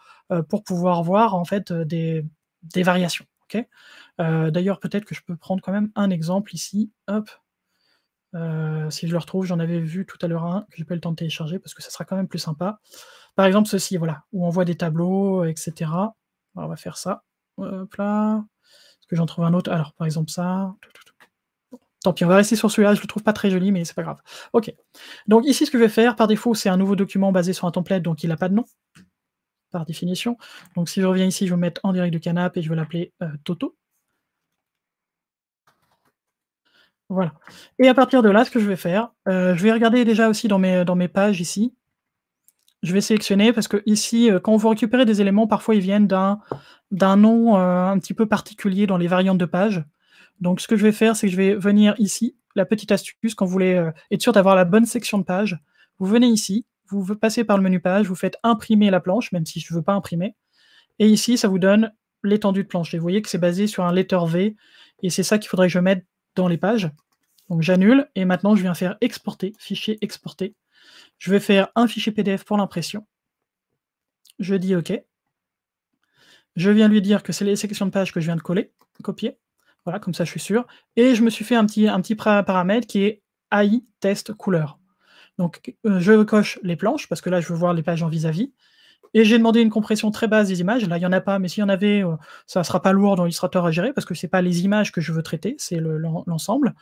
pour pouvoir voir en fait des, des variations. Euh, d'ailleurs, peut-être que je peux prendre quand même un exemple ici. Hop. Euh, si je le retrouve, j'en avais vu tout à l'heure un que j'ai pas le temps de télécharger parce que ça sera quand même plus sympa. Par exemple, ceci, voilà, où on voit des tableaux, etc. on va faire ça. Hop là. Est-ce que j'en trouve un autre Alors, par exemple, ça. Tant pis, on va rester sur celui-là. Je le trouve pas très joli, mais c'est pas grave. Ok. Donc, ici, ce que je vais faire, par défaut, c'est un nouveau document basé sur un template, donc il n'a pas de nom par définition. Donc si je reviens ici, je vais me mettre en direct du canapé et je vais l'appeler euh, Toto. Voilà. Et à partir de là, ce que je vais faire, euh, je vais regarder déjà aussi dans mes, dans mes pages ici. Je vais sélectionner parce que ici, euh, quand vous récupérez des éléments, parfois ils viennent d'un nom un petit peu particulier dans les variantes de page. Donc ce que je vais faire, c'est que je vais venir ici, la petite astuce, quand vous voulez être sûr d'avoir la bonne section de page, vous venez ici, vous passez par le menu page, vous faites imprimer la planche, même si je ne veux pas imprimer. Et ici, ça vous donne l'étendue de planche. vous voyez que c'est basé sur un letter V, et c'est ça qu'il faudrait que je mette dans les pages. Donc j'annule, et maintenant je viens faire exporter, fichier exporter. Je vais faire un fichier PDF pour l'impression. Je dis OK. Je viens lui dire que c'est les sections de page que je viens de coller, copier. Voilà, comme ça je suis sûr. Et je me suis fait un petit, un petit paramètre qui est AI test couleur. Donc, euh, je coche les planches parce que là, je veux voir les pages en vis-à-vis. et j'ai demandé une compression très basse des images. Là, il n'y en a pas, mais s'il y en avait, euh, ça ne sera pas lourd dans Illustrator à gérer parce que ce n'est pas les images que je veux traiter, c'est l'ensemble.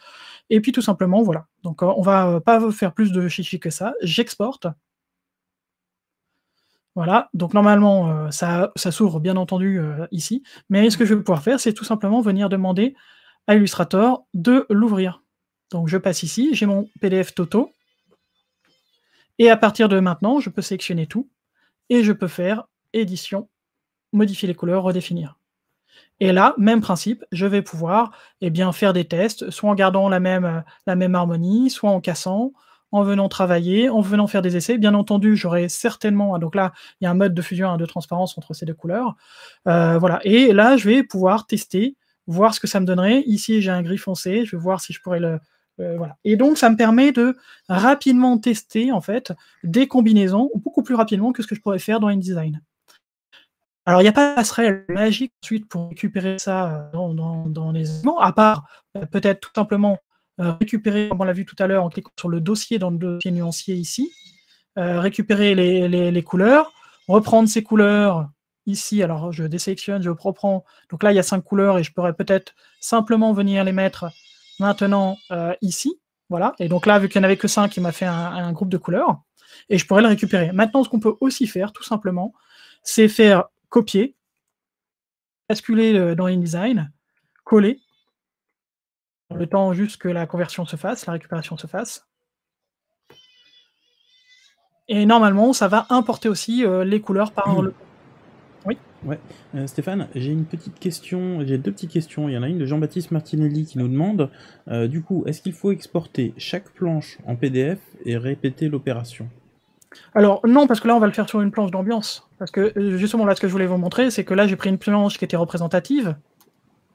et puis tout simplement, voilà. Donc euh, on va pas faire plus de chichi que ça. J'exporte. Voilà, donc normalement, ça, ça s'ouvre bien entendu ici. Mais ce que je vais pouvoir faire, c'est tout simplement venir demander à Illustrator de l'ouvrir. Donc je passe ici, j'ai mon PDF Toto. Et à partir de maintenant, je peux sélectionner tout et je peux faire édition, modifier les couleurs, redéfinir. Et là, même principe, je vais pouvoir eh bien, faire des tests, soit en gardant la même, la même harmonie, soit en cassant, en venant travailler, en venant faire des essais. Bien entendu, j'aurai certainement, donc là, il y a un mode de fusion, de transparence entre ces deux couleurs. Euh, voilà. Et là, je vais pouvoir tester, voir ce que ça me donnerait. Ici, j'ai un gris foncé, je vais voir si je pourrais le, euh, et donc, ça me permet de rapidement tester en fait des combinaisons beaucoup plus rapidement que ce que je pourrais faire dans InDesign. Alors, il n'y a pas de passerelle magique ensuite pour récupérer ça euh, dans, les éléments, à part euh, peut-être tout simplement récupérer, comme on l'a vu tout à l'heure, en cliquant sur le dossier dans le dossier nuancier ici, récupérer les, les, couleurs, reprendre ces couleurs ici. Alors, je désélectionne, je reprends. Donc là, il y a cinq couleurs et je pourrais peut-être simplement venir les mettre maintenant euh, ici. Voilà. Et donc là, vu qu'il n'y en avait que 5, il m'a fait un, groupe de couleurs. Et je pourrais le récupérer. Maintenant, ce qu'on peut aussi faire, tout simplement, c'est faire copier, basculer euh, dans InDesign, coller, le temps juste que la conversion se fasse, la récupération se fasse. Et normalement, ça va importer aussi euh, les couleurs par mmh. le oui, euh, Stéphane, j'ai une petite question, j'ai deux petites questions. Il y en a une de Jean-Baptiste Martinelli qui nous demande euh, du coup, est-ce qu'il faut exporter chaque planche en PDF et répéter l'opération alors non, parce que là on va le faire sur une planche d'ambiance. Parce que euh, justement là ce que je voulais vous montrer, c'est que là j'ai pris une planche qui était représentative.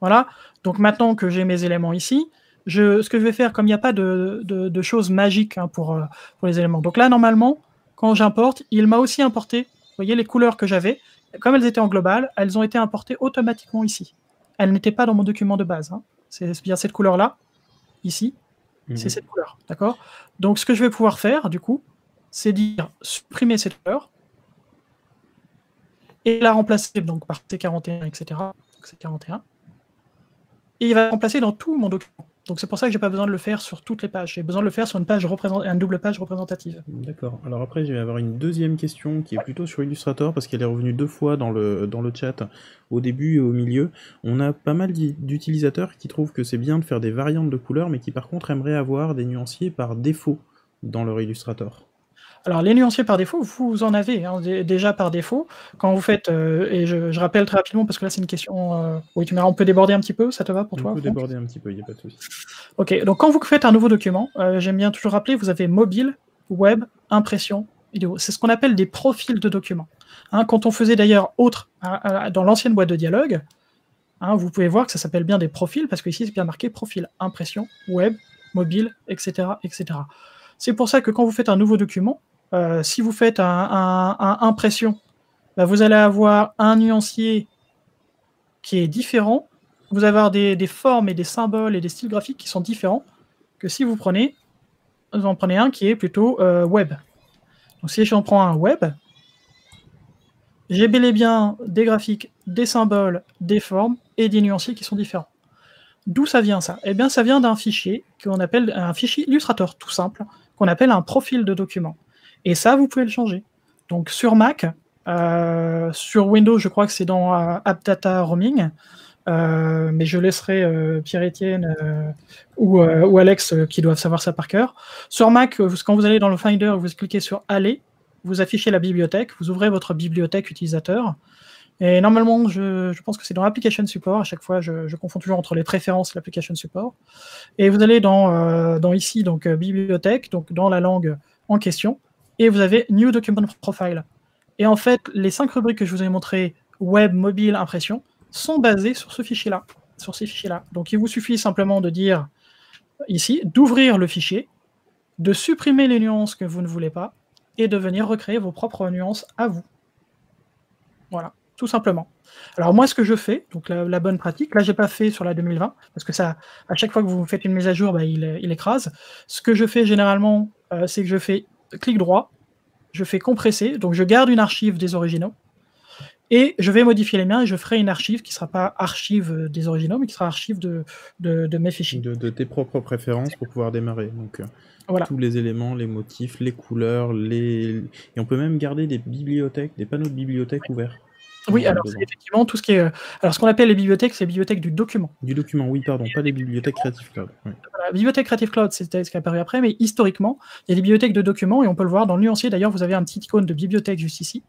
Voilà. Donc maintenant que j'ai mes éléments ici, je, ce que je vais faire, comme il n'y a pas de, choses magiques hein, pour, pour les éléments. Donc là normalement, quand j'importe, il m'a aussi importé, voyez les couleurs que j'avais comme elles étaient en global, elles ont été importées automatiquement ici. Elles n'étaient pas dans mon document de base. Hein. C'est bien cette couleur-là, ici. Mhm. C'est cette couleur, d'accord Donc, ce que je vais pouvoir faire, du coup, c'est dire supprimer cette couleur et la remplacer donc, par C41, etc. C41. Et il va remplacer dans tout mon document. Donc c'est pour ça que j'ai pas besoin de le faire sur toutes les pages. J'ai besoin de le faire sur une page double page représentative. D'accord. Alors après, je vais avoir une deuxième question qui est plutôt sur Illustrator parce qu'elle est revenue deux fois dans le dans le chat, au début et au milieu. On a pas mal d'utilisateurs qui trouvent que c'est bien de faire des variantes de couleurs, mais qui par contre aimeraient avoir des nuanciers par défaut dans leur Illustrator. Alors, les nuanciers par défaut, vous en avez hein, déjà par défaut. Quand vous faites, euh, et je, rappelle très rapidement parce que là, c'est une question. Euh, oui, tu on peut déborder un petit peu, ça te va pour toi On peut déborder un petit peu, il n'y a pas de souci. Ok, donc quand vous faites un nouveau document, euh, j'aime bien toujours rappeler, vous avez mobile, web, impression, vidéo. C'est ce qu'on appelle des profils de documents. Hein, quand on faisait d'ailleurs autre dans l'ancienne boîte de dialogue, hein, vous pouvez voir que ça s'appelle bien des profils parce qu'ici, c'est bien marqué profil, impression, web, mobile, etc. etc. C'est pour ça que quand vous faites un nouveau document, euh, si vous faites un, impression, bah, vous allez avoir un nuancier qui est différent. Vous allez avoir des, formes et des symboles et des styles graphiques qui sont différents que si vous prenez, vous en prenez un qui est plutôt euh, web. Donc si j'en prends un web, j'ai bel et bien des graphiques, des symboles, des formes et des nuanciers qui sont différents. D'où ça vient ça Eh bien, ça vient d'un fichier qu'on appelle un fichier Illustrator, tout simple, qu'on appelle un profil de document. Et ça, vous pouvez le changer. Donc sur Mac, euh, sur Windows, je crois que c'est dans euh, AppData Roaming, euh, mais je laisserai Pierre-Étienne ou, Alex qui doivent savoir ça par cœur. Sur Mac, quand vous allez dans le Finder, vous cliquez sur Aller, vous affichez la bibliothèque, vous ouvrez votre bibliothèque utilisateur. Et normalement, je, pense que c'est dans Application Support. À chaque fois, je, confonds toujours entre les préférences et l'Application Support. Et vous allez dans, dans ici, donc Bibliothèque, donc dans la langue en question et vous avez New Document Profile. Et en fait, les cinq rubriques que je vous ai montrées, web, mobile, impression, sont basées sur ce fichier-là, sur ces fichiers-là. Donc il vous suffit simplement de dire ici, d'ouvrir le fichier, de supprimer les nuances que vous ne voulez pas, et de venir recréer vos propres nuances à vous. Voilà, tout simplement. Alors moi, ce que je fais, donc la, bonne pratique, là, je n'ai pas fait sur la 2020, parce que ça, à chaque fois que vous faites une mise à jour, bah, il, écrase. Ce que je fais généralement, euh, c'est que je fais clic droit, je fais compresser, donc je garde une archive des originaux, et je vais modifier les miens et je ferai une archive qui ne sera pas archive des originaux, mais qui sera archive de, de, mes fichiers. De, tes propres préférences pour pouvoir démarrer. Donc, euh, voilà. tous les éléments, les motifs, les couleurs, les... et on peut même garder des bibliothèques, des panneaux de bibliothèques ouverts. Oui, alors effectivement tout ce qui est. Euh, alors ce qu'on appelle les bibliothèques, c'est les bibliothèques du document. Du document, oui, pardon, pas les bibliothèques Creative Cloud. Oui. bibliothèque Creative Cloud, c'est ce qui est apparu après, mais historiquement, il y a des bibliothèques de documents, et on peut le voir dans le nuancier. D'ailleurs, vous avez un petit icône de bibliothèque juste ici.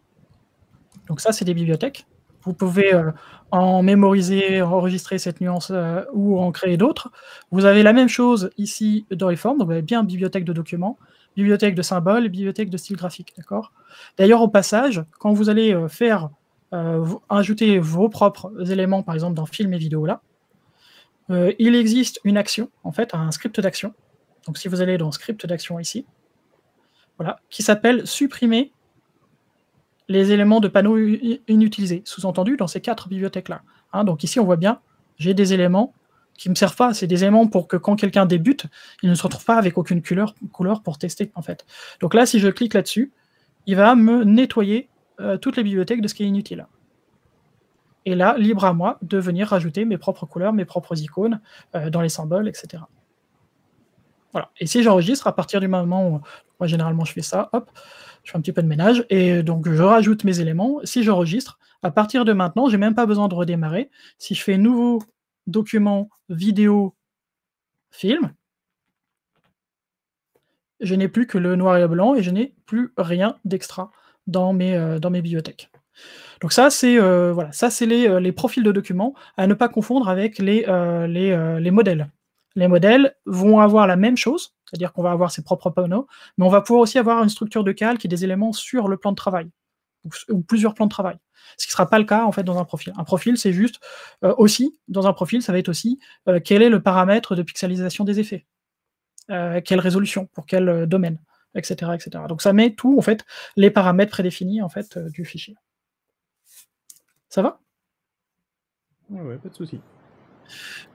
Donc ça, c'est des bibliothèques. Vous pouvez euh, en mémoriser, enregistrer cette nuance euh, ou en créer d'autres. Vous avez la même chose ici dans les formes, donc vous avez bien bibliothèque de documents, bibliothèque de symboles, bibliothèque de style graphique, d'accord D'ailleurs, au passage, quand vous allez faire euh, ajouter vos propres éléments, par exemple dans film et vidéo là. Euh, il existe une action, en fait, un script d'action. Donc si vous allez dans script d'action ici, voilà, qui s'appelle supprimer les éléments de panneaux inutilisés, sous-entendu dans ces quatre bibliothèques-là. Hein, donc ici, on voit bien, j'ai des éléments qui ne me servent pas. C'est des éléments pour que quand quelqu'un débute, il ne se retrouve pas avec aucune couleur, couleur pour tester, en fait. Donc là, si je clique là-dessus, il va me nettoyer euh, toutes les bibliothèques de ce qui est inutile. Et là, libre à moi de venir rajouter mes propres couleurs, mes propres icônes euh, dans les symboles, etc. Voilà. Et si j'enregistre, à partir du moment où moi généralement je fais ça, hop, je fais un petit peu de ménage, et donc je rajoute mes éléments. Si j'enregistre, à partir de maintenant, j'ai même pas besoin de redémarrer. Si je fais nouveau document, vidéo, film, je n'ai plus que le noir et le blanc et je n'ai plus rien d'extra. Euh, dans mes, bibliothèques. Donc ça, c'est euh, voilà, ça c'est euh, les, profils de documents à ne pas confondre avec les, modèles. Les modèles vont avoir la même chose, c'est-à-dire qu'on va avoir ses propres panneaux, mais on va pouvoir aussi avoir une structure de calque et des éléments sur le plan de travail, ou, plusieurs plans de travail. Ce qui ne sera pas le cas en fait dans un profil. Un profil, c'est juste aussi, dans un profil, ça va être aussi quel est le paramètre de pixelisation des effets, quelle résolution, pour quel domaine etc., etc. Donc ça met tout, en fait, les paramètres prédéfinis en fait, euh, du fichier. Ça va Oui, pas de souci.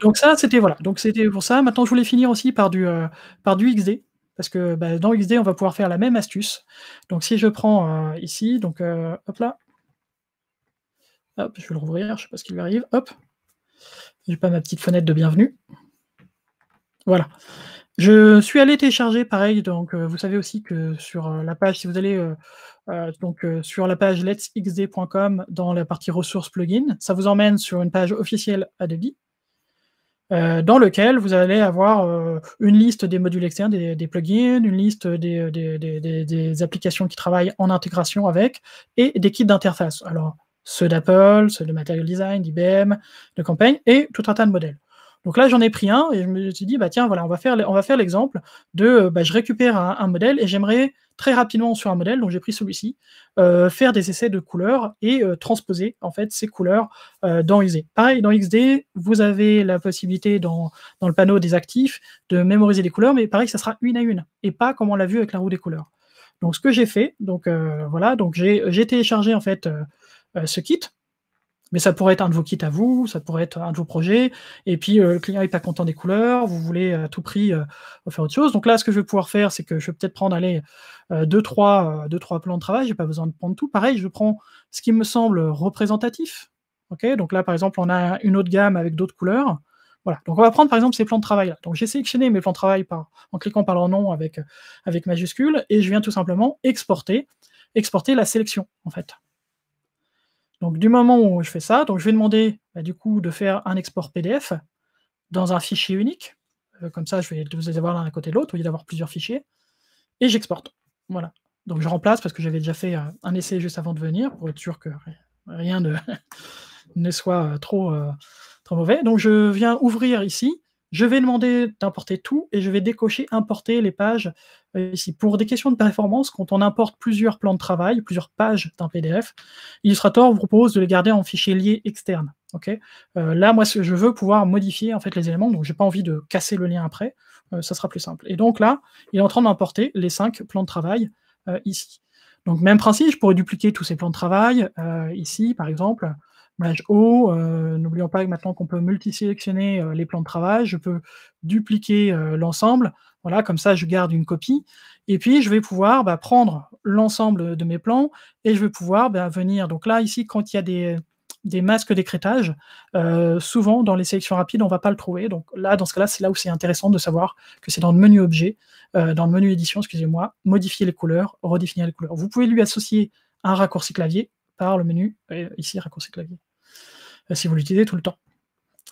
Donc ça, c'était voilà. Donc c'était pour ça. Maintenant, je voulais finir aussi par du, euh, par du XD. Parce que bah, dans XD, on va pouvoir faire la même astuce. Donc si je prends euh, ici, donc hop là. Hop, je vais le rouvrir, je ne sais pas ce qui lui arrive. Hop. J'ai pas ma petite fenêtre de bienvenue. Voilà. Je suis allé télécharger pareil, donc euh, vous savez aussi que sur euh, la page, si vous allez euh, donc sur la page let'sxd.com dans la partie ressources plugin, ça vous emmène sur une page officielle Adobe, dans laquelle vous allez avoir une liste des modules externes, des, plugins, une liste des, applications qui travaillent en intégration avec, et des kits d'interface. Alors ceux d'Apple, ceux de Material Design, d'IBM, de campagne, et tout un tas de modèles. Donc là, j'en ai pris un et je me suis dit, bah, tiens, voilà, on va faire, l'exemple de euh, bah, je récupère un, modèle et j'aimerais très rapidement sur un modèle, donc j'ai pris celui-ci, euh, faire des essais de couleurs et euh, transposer en fait ces couleurs dans XD. Pareil, dans XD, vous avez la possibilité dans, le panneau des actifs de mémoriser les couleurs, mais pareil, ça sera une à une et pas comme on l'a vu avec la roue des couleurs. Donc ce que j'ai fait, donc voilà, donc j'ai téléchargé en fait ce kit mais ça pourrait être un de vos kits à vous, ça pourrait être un de vos projets. Et puis, euh, le client n'est pas content des couleurs, vous voulez euh, à tout prix euh, faire autre chose. Donc là, ce que je vais pouvoir faire, c'est que je vais peut-être prendre allez, deux, trois, trois plans de travail. Je n'ai pas besoin de prendre tout. Pareil, je prends ce qui me semble représentatif. donc là, par exemple, on a une autre gamme avec d'autres couleurs. Voilà. Donc on va prendre par exemple ces plans de travail. -là. Donc j'ai sélectionné mes plans de travail par, en cliquant par leur nom avec, avec majuscule et je viens tout simplement exporter, exporter la sélection en fait. Donc du moment où je fais ça, donc je vais demander bah, du coup de faire un export PDF dans un fichier unique. Euh, comme ça, je vais les avoir l'un à côté de l'autre, au lieu d'avoir plusieurs fichiers. Et j'exporte. Voilà. Donc je remplace parce que j'avais déjà fait euh, un essai juste avant de venir pour être sûr que rien ne, soit euh, trop, trop mauvais. Donc je viens ouvrir ici je vais demander d'importer tout et je vais décocher importer les pages euh, ici. Pour des questions de performance, quand on importe plusieurs plans de travail, plusieurs pages d'un PDF, Illustrator vous propose de les garder en fichier lié externe. Ok euh, là, moi, je veux pouvoir modifier en fait les éléments, donc j'ai pas envie de casser le lien après, euh, ça sera plus simple. Et donc là, il est en train d'importer les cinq plans de travail ici. Donc même principe, je pourrais dupliquer tous ces plans de travail ici, par exemple. Euh, n'oublions pas maintenant qu'on peut multi-sélectionner euh, les plans de travail. Je peux dupliquer euh, l'ensemble. Voilà, comme ça, je garde une copie. Et puis, je vais pouvoir bah, prendre l'ensemble de mes plans et je vais pouvoir bah, venir. Donc là, ici, quand il y a des, des masques d'écrétage, souvent dans les sélections rapides, on ne va pas le trouver. Donc là, dans ce cas-là, c'est là où c'est intéressant de savoir que c'est dans le menu objet, dans le menu édition, excusez-moi, modifier les couleurs, redéfinir les couleurs. Vous pouvez lui associer un raccourci clavier par le menu, ici, raccourci clavier. Euh, si vous l'utilisez tout le temps.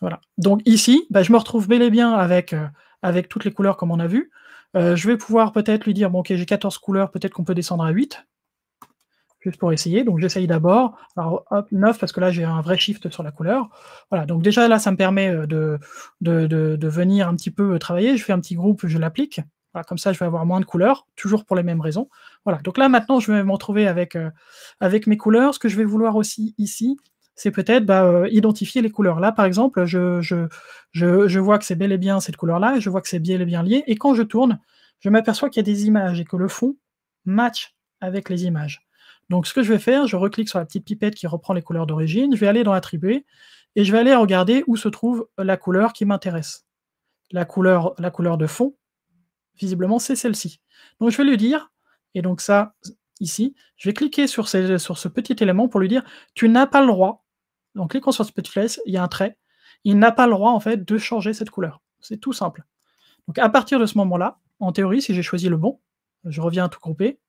Voilà. Donc ici, bah, je me retrouve bel et bien avec, euh, avec toutes les couleurs comme on a vu. Euh, je vais pouvoir peut-être lui dire, bon ok, j'ai 14 couleurs, peut-être qu'on peut descendre à 8, juste pour essayer. Donc j'essaye d'abord, alors hop, 9, parce que là j'ai un vrai shift sur la couleur. Voilà, donc déjà là, ça me permet de, de, venir un petit peu travailler. Je fais un petit groupe, je l'applique. comme ça, je vais avoir moins de couleurs, toujours pour les mêmes raisons. Voilà, donc là, maintenant, je vais me retrouver avec, avec mes couleurs. Ce que je vais vouloir aussi ici, c'est peut-être bah, euh, identifier les couleurs. Là, par exemple, je, je, vois que c'est bel et bien cette couleur-là, et je vois que c'est bien et bien lié, et quand je tourne, je m'aperçois qu'il y a des images et que le fond match avec les images. Donc ce que je vais faire, je reclique sur la petite pipette qui reprend les couleurs d'origine, je vais aller dans Attribuer, et je vais aller regarder où se trouve la couleur qui m'intéresse. La couleur, la couleur de fond, visiblement, c'est celle-ci. Donc je vais lui dire, et donc ça, ici, je vais cliquer sur, sur ce petit élément pour lui dire, tu n'as pas le droit donc, cliquant sur Speechless, il y a un trait. Il n'a pas le droit, en fait, de changer cette couleur. C'est tout simple. Donc, à partir de ce moment-là, en théorie, si j'ai choisi le bon, je reviens à tout grouper,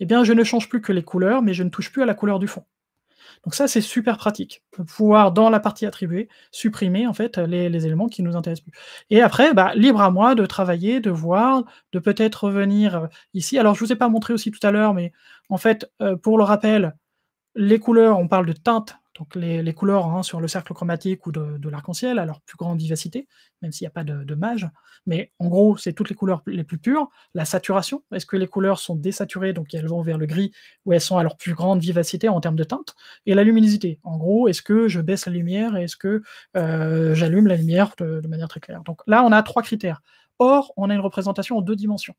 eh bien, je ne change plus que les couleurs, mais je ne touche plus à la couleur du fond. Donc ça, c'est super pratique, pouvoir, dans la partie attribuée, supprimer en fait les, éléments qui ne nous intéressent plus. Et après, bah, libre à moi de travailler, de voir, de peut-être revenir euh, ici. Alors, je ne vous ai pas montré aussi tout à l'heure, mais en fait, euh, pour le rappel, les couleurs, on parle de teintes, donc les, couleurs hein, sur le cercle chromatique ou de, l'arc-en-ciel, à leur plus grande vivacité, même s'il n'y a pas de, mage. Mais en gros, c'est toutes les couleurs les plus pures. La saturation, est-ce que les couleurs sont désaturées, donc elles vont vers le gris, ou elles sont à leur plus grande vivacité en termes de teinte Et la luminosité, en gros, est-ce que je baisse la lumière et est-ce que euh, j'allume la lumière de, de manière très claire Donc là, on a trois critères. Or, on a une représentation en deux dimensions.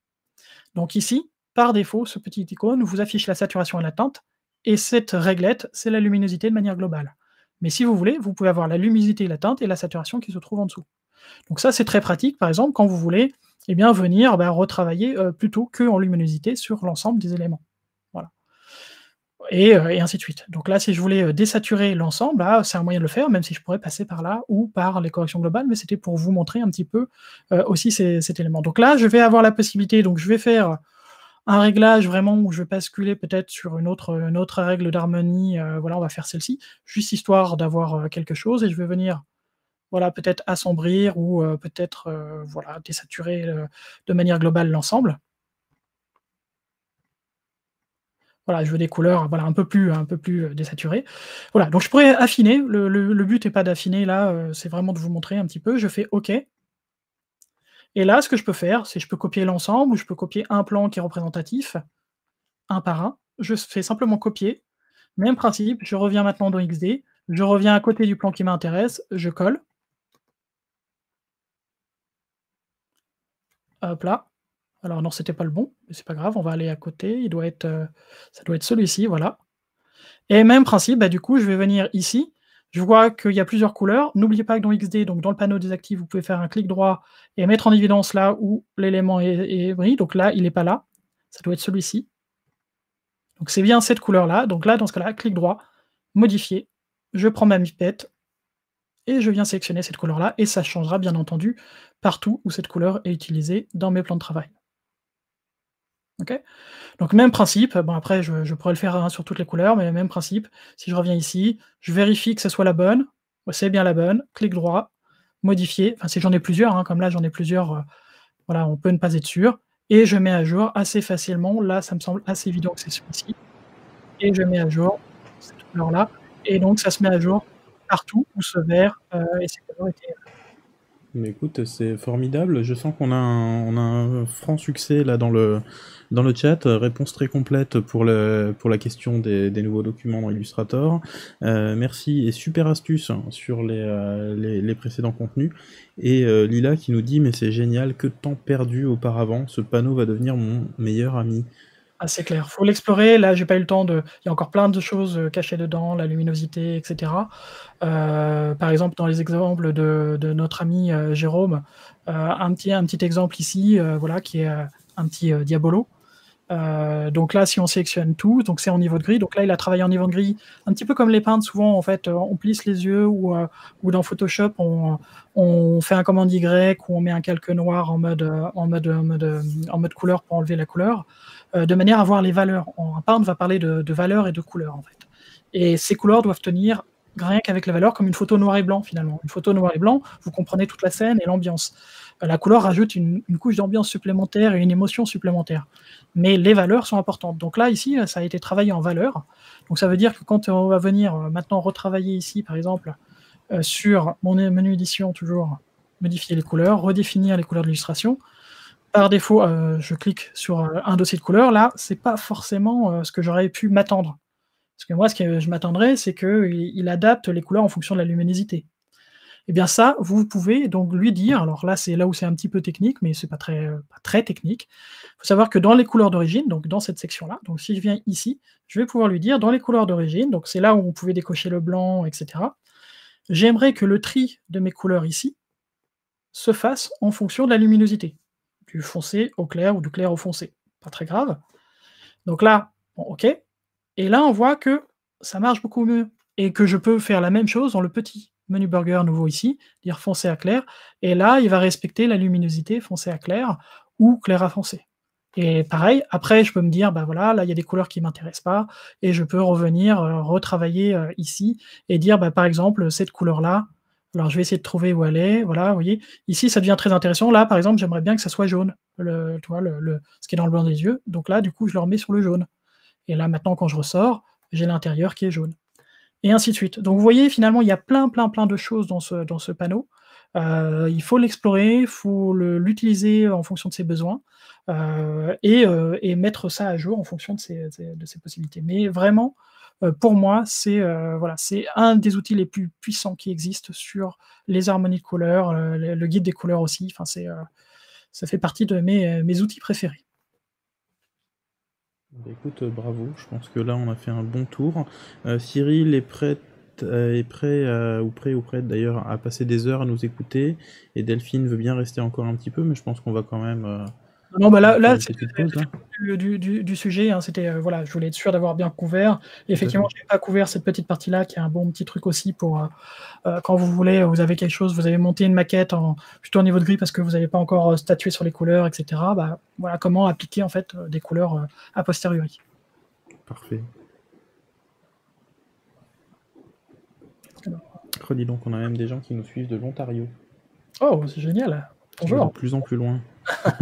Donc ici, par défaut, ce petit icône vous affiche la saturation et la teinte, et cette réglette, c'est la luminosité de manière globale. Mais si vous voulez, vous pouvez avoir la luminosité la teinte et la saturation qui se trouve en dessous. Donc ça, c'est très pratique, par exemple, quand vous voulez eh bien, venir bah, retravailler euh, plutôt qu'en luminosité sur l'ensemble des éléments. Voilà. Euh, et, ainsi de suite. Donc là, si je voulais euh, désaturer l'ensemble, bah, c'est un moyen de le faire, même si je pourrais passer par là ou par les corrections globales, mais c'était pour vous montrer un petit peu aussi cet élément. Donc là, je vais avoir la possibilité, donc je vais faire un réglage vraiment où je vais basculer peut-être sur une autre, autre règle d'harmonie, euh, voilà, on va faire celle-ci, juste histoire d'avoir euh, quelque chose, et je vais venir voilà, peut-être assombrir ou euh, peut-être voilà, désaturer de manière globale l'ensemble. Voilà, je veux des couleurs voilà, un peu plus, un peu plus désaturées. Voilà, donc je pourrais affiner. Le, le but n'est pas d'affiner là, c'est vraiment de vous montrer un petit peu. Je fais OK, et là, ce que je peux faire, c'est je peux copier l'ensemble ou je peux copier un plan qui est représentatif, un par un. Je fais simplement copier. Même principe, je reviens maintenant dans XD, je reviens à côté du plan qui m'intéresse, je colle. Hop là. Alors non, ce n'était pas le bon, mais n'est pas grave, on va aller à côté. Il doit être, euh, ça doit être celui-ci, voilà. Et même principe, bah, du coup, je vais venir ici je vois qu'il y a plusieurs couleurs. N'oubliez pas que dans XD, donc dans le panneau des actifs, vous pouvez faire un clic droit et mettre en évidence là où l'élément est, est, Donc là, il n'est pas là. Ça doit être celui-ci. Donc c'est bien cette couleur-là. Donc là, dans ce cas-là, clic droit, modifier. Je prends ma pipette et je viens sélectionner cette couleur-là. Et ça changera, bien entendu, partout où cette couleur est utilisée dans mes plans de travail. Ok, Donc même principe, bon après je, pourrais le faire hein, sur toutes les couleurs, mais même principe, si je reviens ici, je vérifie que ce soit la bonne, c'est bien la bonne, clic droit, modifier, enfin si j'en ai plusieurs, hein, comme là j'en ai plusieurs, euh, voilà, on peut ne pas être sûr, et je mets à jour assez facilement, là ça me semble assez évident que c'est celui-ci, et je mets à jour cette couleur-là, et donc ça se met à jour partout où ce vert euh, et cette couleur était. Euh, mais écoute, c'est formidable. Je sens qu'on a, un, franc succès là dans le, dans le chat. Réponse très complète pour, pour la question des, nouveaux documents dans Illustrator. Euh, merci et super astuce sur les, euh, précédents contenus. Et euh, Lila qui nous dit Mais c'est génial, que de temps perdu auparavant, ce panneau va devenir mon meilleur ami c'est clair. Faut l'explorer. Là, j'ai pas eu le temps de. Il y a encore plein de choses euh, cachées dedans, la luminosité, etc. Euh, par exemple, dans les exemples de, de notre ami euh, Jérôme, un, petit, un petit exemple ici, voilà, qui est un petit diabolo. donc là, si on sélectionne tout, donc c'est en niveau de gris. Donc là, il a travaillé en niveau de gris, un petit peu comme les peintres. Souvent, en fait, on plisse les yeux ou, ou dans Photoshop, on, on, fait un commande Y ou on met un calque noir en mode, en mode, en mode, en mode couleur pour enlever la couleur. Euh, de manière à voir les valeurs. part, on va parler de, valeurs et de couleurs, en fait. Et ces couleurs doivent tenir rien qu'avec les valeurs, comme une photo noir et blanc finalement. Une photo noir et blanc, vous comprenez toute la scène et l'ambiance. Euh, la couleur rajoute une, couche d'ambiance supplémentaire et une émotion supplémentaire. Mais les valeurs sont importantes. Donc là, ici, euh, ça a été travaillé en valeurs. Donc ça veut dire que quand on va venir maintenant retravailler ici, par exemple, sur mon menu édition, toujours modifier les couleurs, redéfinir les couleurs d'illustration, par défaut, euh, je clique sur euh, un dossier de couleurs. Là, c'est pas forcément euh, ce que j'aurais pu m'attendre. Parce que moi, ce que je m'attendrais, c'est qu'il adapte les couleurs en fonction de la luminosité. Et eh bien ça, vous pouvez donc lui dire, alors là, c'est là où c'est un petit peu technique, mais c'est pas très, pas très technique. Il faut savoir que dans les couleurs d'origine, donc dans cette section-là, donc si je viens ici, je vais pouvoir lui dire dans les couleurs d'origine, donc c'est là où on pouvait décocher le blanc, etc. J'aimerais que le tri de mes couleurs ici se fasse en fonction de la luminosité du foncé au clair ou du clair au foncé. Pas très grave. Donc là, bon, OK. Et là, on voit que ça marche beaucoup mieux et que je peux faire la même chose dans le petit menu burger nouveau ici, dire foncé à clair. Et là, il va respecter la luminosité foncé à clair ou clair à foncé. Et pareil, après, je peux me dire, ben voilà, là, il y a des couleurs qui ne m'intéressent pas, et je peux revenir, euh, retravailler euh, ici, et dire, bah par exemple, cette couleur-là, alors, je vais essayer de trouver où elle est. Voilà, vous voyez. Ici, ça devient très intéressant. Là, par exemple, j'aimerais bien que ça soit jaune, le, tu vois, le, ce qui est dans le blanc des yeux. Donc là, du coup, je le remets sur le jaune. Et là, maintenant, quand je ressors, j'ai l'intérieur qui est jaune. Et ainsi de suite. Donc, vous voyez, finalement, il y a plein, plein, plein de choses dans ce, dans ce panneau. Euh, il faut l'explorer, il faut l'utiliser en fonction de ses besoins euh, et, euh, et, mettre ça à jour en fonction de ses, de ses possibilités. Mais vraiment, euh, pour moi, c'est euh, voilà, c'est un des outils les plus puissants qui existent sur les harmonies de couleurs, euh, le, guide des couleurs aussi. Enfin, c'est ça fait partie de mes, mes outils préférés. Bah, écoute, bravo. Je pense que là, on a fait un bon tour. Cyril est prêt, est prêt ou prêt ou prête d'ailleurs à passer des heures à nous écouter. Et Delphine veut bien rester encore un petit peu, mais je pense qu'on va quand même non, bah là, là c'était du, du, du, sujet. Hein, c'était euh, voilà, je voulais être sûr d'avoir bien couvert. Et effectivement, j'ai pas couvert cette petite partie-là, qui est un bon petit truc aussi pour euh, euh, quand vous voulez, vous avez quelque chose, vous avez monté une maquette plutôt au niveau de gris parce que vous n'avez pas encore statué sur les couleurs, etc. Bah, voilà comment appliquer en fait des couleurs a posteriori. Parfait. Redis donc, on a même des gens qui nous suivent de l'Ontario. Oh, c'est génial. Bonjour. De plus en plus loin.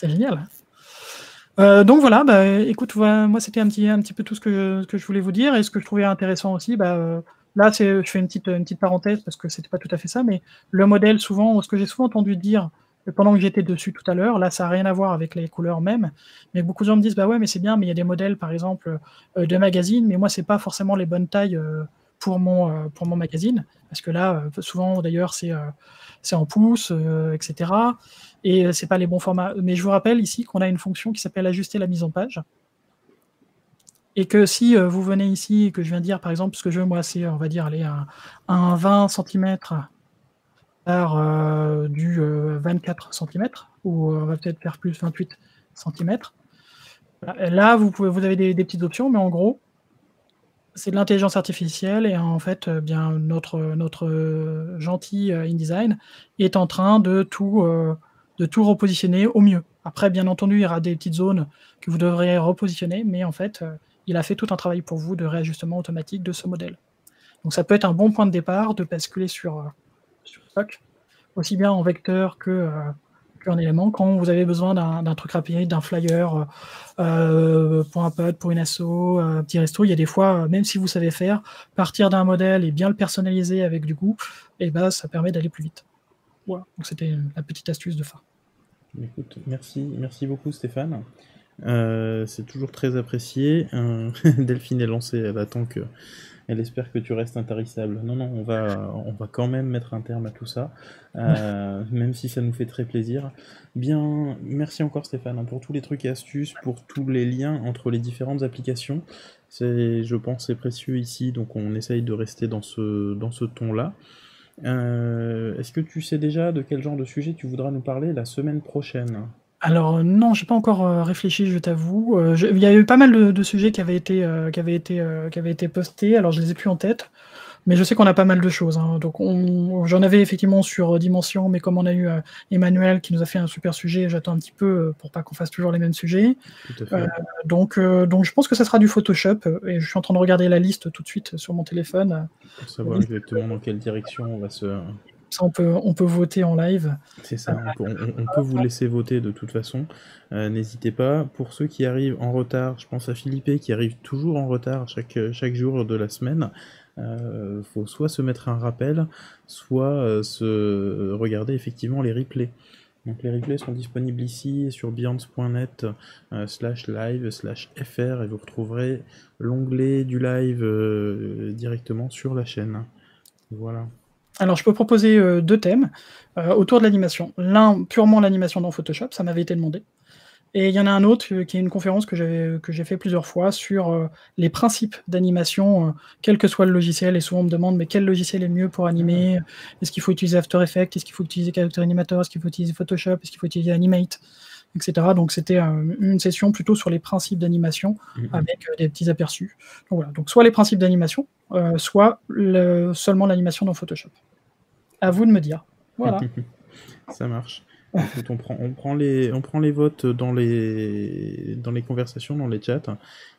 C'est génial. Euh, donc voilà, bah, écoute, moi c'était un petit, un petit peu tout ce que, je, voulais vous dire et ce que je trouvais intéressant aussi. Bah, euh, là, là, je fais une petite, une petite parenthèse parce que c'était pas tout à fait ça, mais le modèle souvent, ce que j'ai souvent entendu dire euh, pendant que j'étais dessus tout à l'heure, là ça n'a rien à voir avec les couleurs même, mais beaucoup de gens me disent bah ouais mais c'est bien, mais il y a des modèles par exemple de magazines, mais moi c'est pas forcément les bonnes tailles pour mon, pour mon magazine, parce que là, souvent d'ailleurs, c'est en pouce, etc et euh, c'est pas les bons formats. Mais je vous rappelle ici qu'on a une fonction qui s'appelle ajuster la mise en page. Et que si euh, vous venez ici que je viens dire, par exemple, ce que je veux, moi, c'est, euh, on va dire, aller à un 20 cm par du 24 cm, ou on va peut-être faire plus 28 cm. Bah, là, vous, pouvez, vous avez des, petites options, mais en gros, c'est de l'intelligence artificielle et en fait, bien notre, notre gentil InDesign est en train de tout, de tout repositionner au mieux. Après, bien entendu, il y aura des petites zones que vous devrez repositionner, mais en fait, euh, il a fait tout un travail pour vous de réajustement automatique de ce modèle. Donc ça peut être un bon point de départ de basculer sur, euh, stock, aussi bien en vecteur que, euh, élément, quand vous avez besoin d'un truc rapide, d'un flyer pour un pod, pour une asso, un petit resto, il y a des fois, même si vous savez faire, partir d'un modèle et bien le personnaliser avec du goût, et eh ben, ça permet d'aller plus vite. Voilà, donc c'était la petite astuce de fin merci, merci beaucoup Stéphane. Euh, c'est toujours très apprécié. Euh, Delphine est lancée, elle attend que. Elle espère que tu restes intarissable. Non, non, on va, on va quand même mettre un terme à tout ça, euh, même si ça nous fait très plaisir. Bien, merci encore Stéphane hein, pour tous les trucs et astuces, pour tous les liens entre les différentes applications. C'est, je pense, c'est précieux ici, donc on essaye de rester dans ce, dans ce ton-là. Euh, est-ce que tu sais déjà de quel genre de sujet tu voudras nous parler la semaine prochaine alors euh, non, j'ai pas encore euh, réfléchi, je t'avoue. Il y a eu pas mal de, sujets qui avaient été, qui avaient été, qui avaient été postés. Alors je les ai plus en tête. Mais je sais qu'on a pas mal de choses. Hein. Donc, j'en avais effectivement sur euh, Dimension, mais comme on a eu euh, Emmanuel qui nous a fait un super sujet, j'attends un petit peu euh, pour pas qu'on fasse toujours les mêmes sujets. donc, donc, je pense que ça sera du Photoshop. Et je suis en train de regarder la liste tout de suite sur mon téléphone. Pour savoir exactement dans quelle direction on va se. Ça, on peut, on peut voter en live. C'est ça, on peut, vous laisser voter de toute façon. N'hésitez pas. Pour ceux qui arrivent en retard, je pense à Philippe qui arrive toujours en retard chaque, chaque jour de la semaine. Euh, faut soit se mettre un rappel, soit euh, se regarder effectivement les replays. Donc les replays sont disponibles ici sur beyond.net euh, slash live slash fr et vous retrouverez l'onglet du live directement sur la chaîne. Voilà. Alors je peux proposer deux thèmes autour de l'animation. L'un purement l'animation dans Photoshop, ça m'avait été demandé. Et il y en a un autre euh, qui est une conférence euh, que j'ai fait plusieurs fois sur euh, les principes d'animation, quel que soit le logiciel. Et souvent on me demande mais quel logiciel est le mieux pour animer Est-ce qu'il faut utiliser After Effects Est-ce qu'il faut utiliser Character Animator Est-ce qu'il faut utiliser Photoshop Est-ce qu'il faut utiliser Animate Etc. Donc c'était une session plutôt sur les principes d'animation mm-hmm. avec des petits aperçus. Donc voilà, soit les principes d'animation, soit seulement l'animation dans Photoshop. À vous de me dire. Voilà. Ça marche on prend, on prend les, on prend les votes dans les, dans les conversations, dans les chats,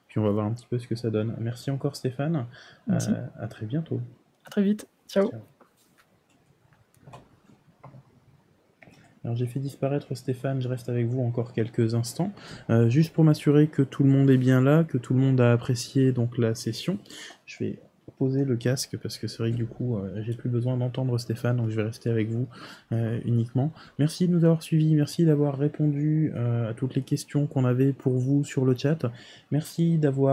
puis on va voir un petit peu ce que ça donne. Merci encore Stéphane. Euh, à très bientôt. À très vite. Ciao. Alors j'ai fait disparaître Stéphane, je reste avec vous encore quelques instants, euh, juste pour m'assurer que tout le monde est bien là, que tout le monde a apprécié donc la session. Je vais le casque parce que c'est vrai que du coup, euh, j'ai plus besoin d'entendre Stéphane, donc je vais rester avec vous euh, uniquement. Merci de nous avoir suivis, merci d'avoir répondu euh, à toutes les questions qu'on avait pour vous sur le chat. Merci d'avoir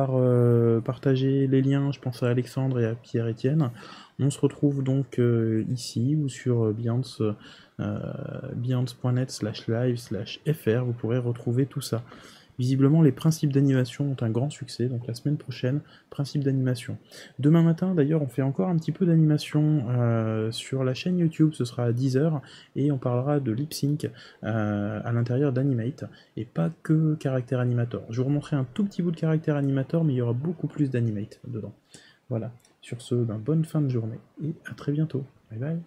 partagé les liens, je pense à Alexandre et à Pierre-Étienne. On se retrouve donc ici ou sur Beyond Beyond.net slash live slash fr, vous pourrez retrouver tout ça. Visiblement, les principes d'animation ont un grand succès, donc la semaine prochaine, principes d'animation. Demain matin, d'ailleurs, on fait encore un petit peu d'animation euh, sur la chaîne YouTube, ce sera à 10h, et on parlera de lip sync euh, à l'intérieur d'Animate, et pas que caractère animator. Je vous remontrerai un tout petit bout de caractère animator, mais il y aura beaucoup plus d'animate dedans. Voilà, sur ce, ben, bonne fin de journée, et à très bientôt. Bye bye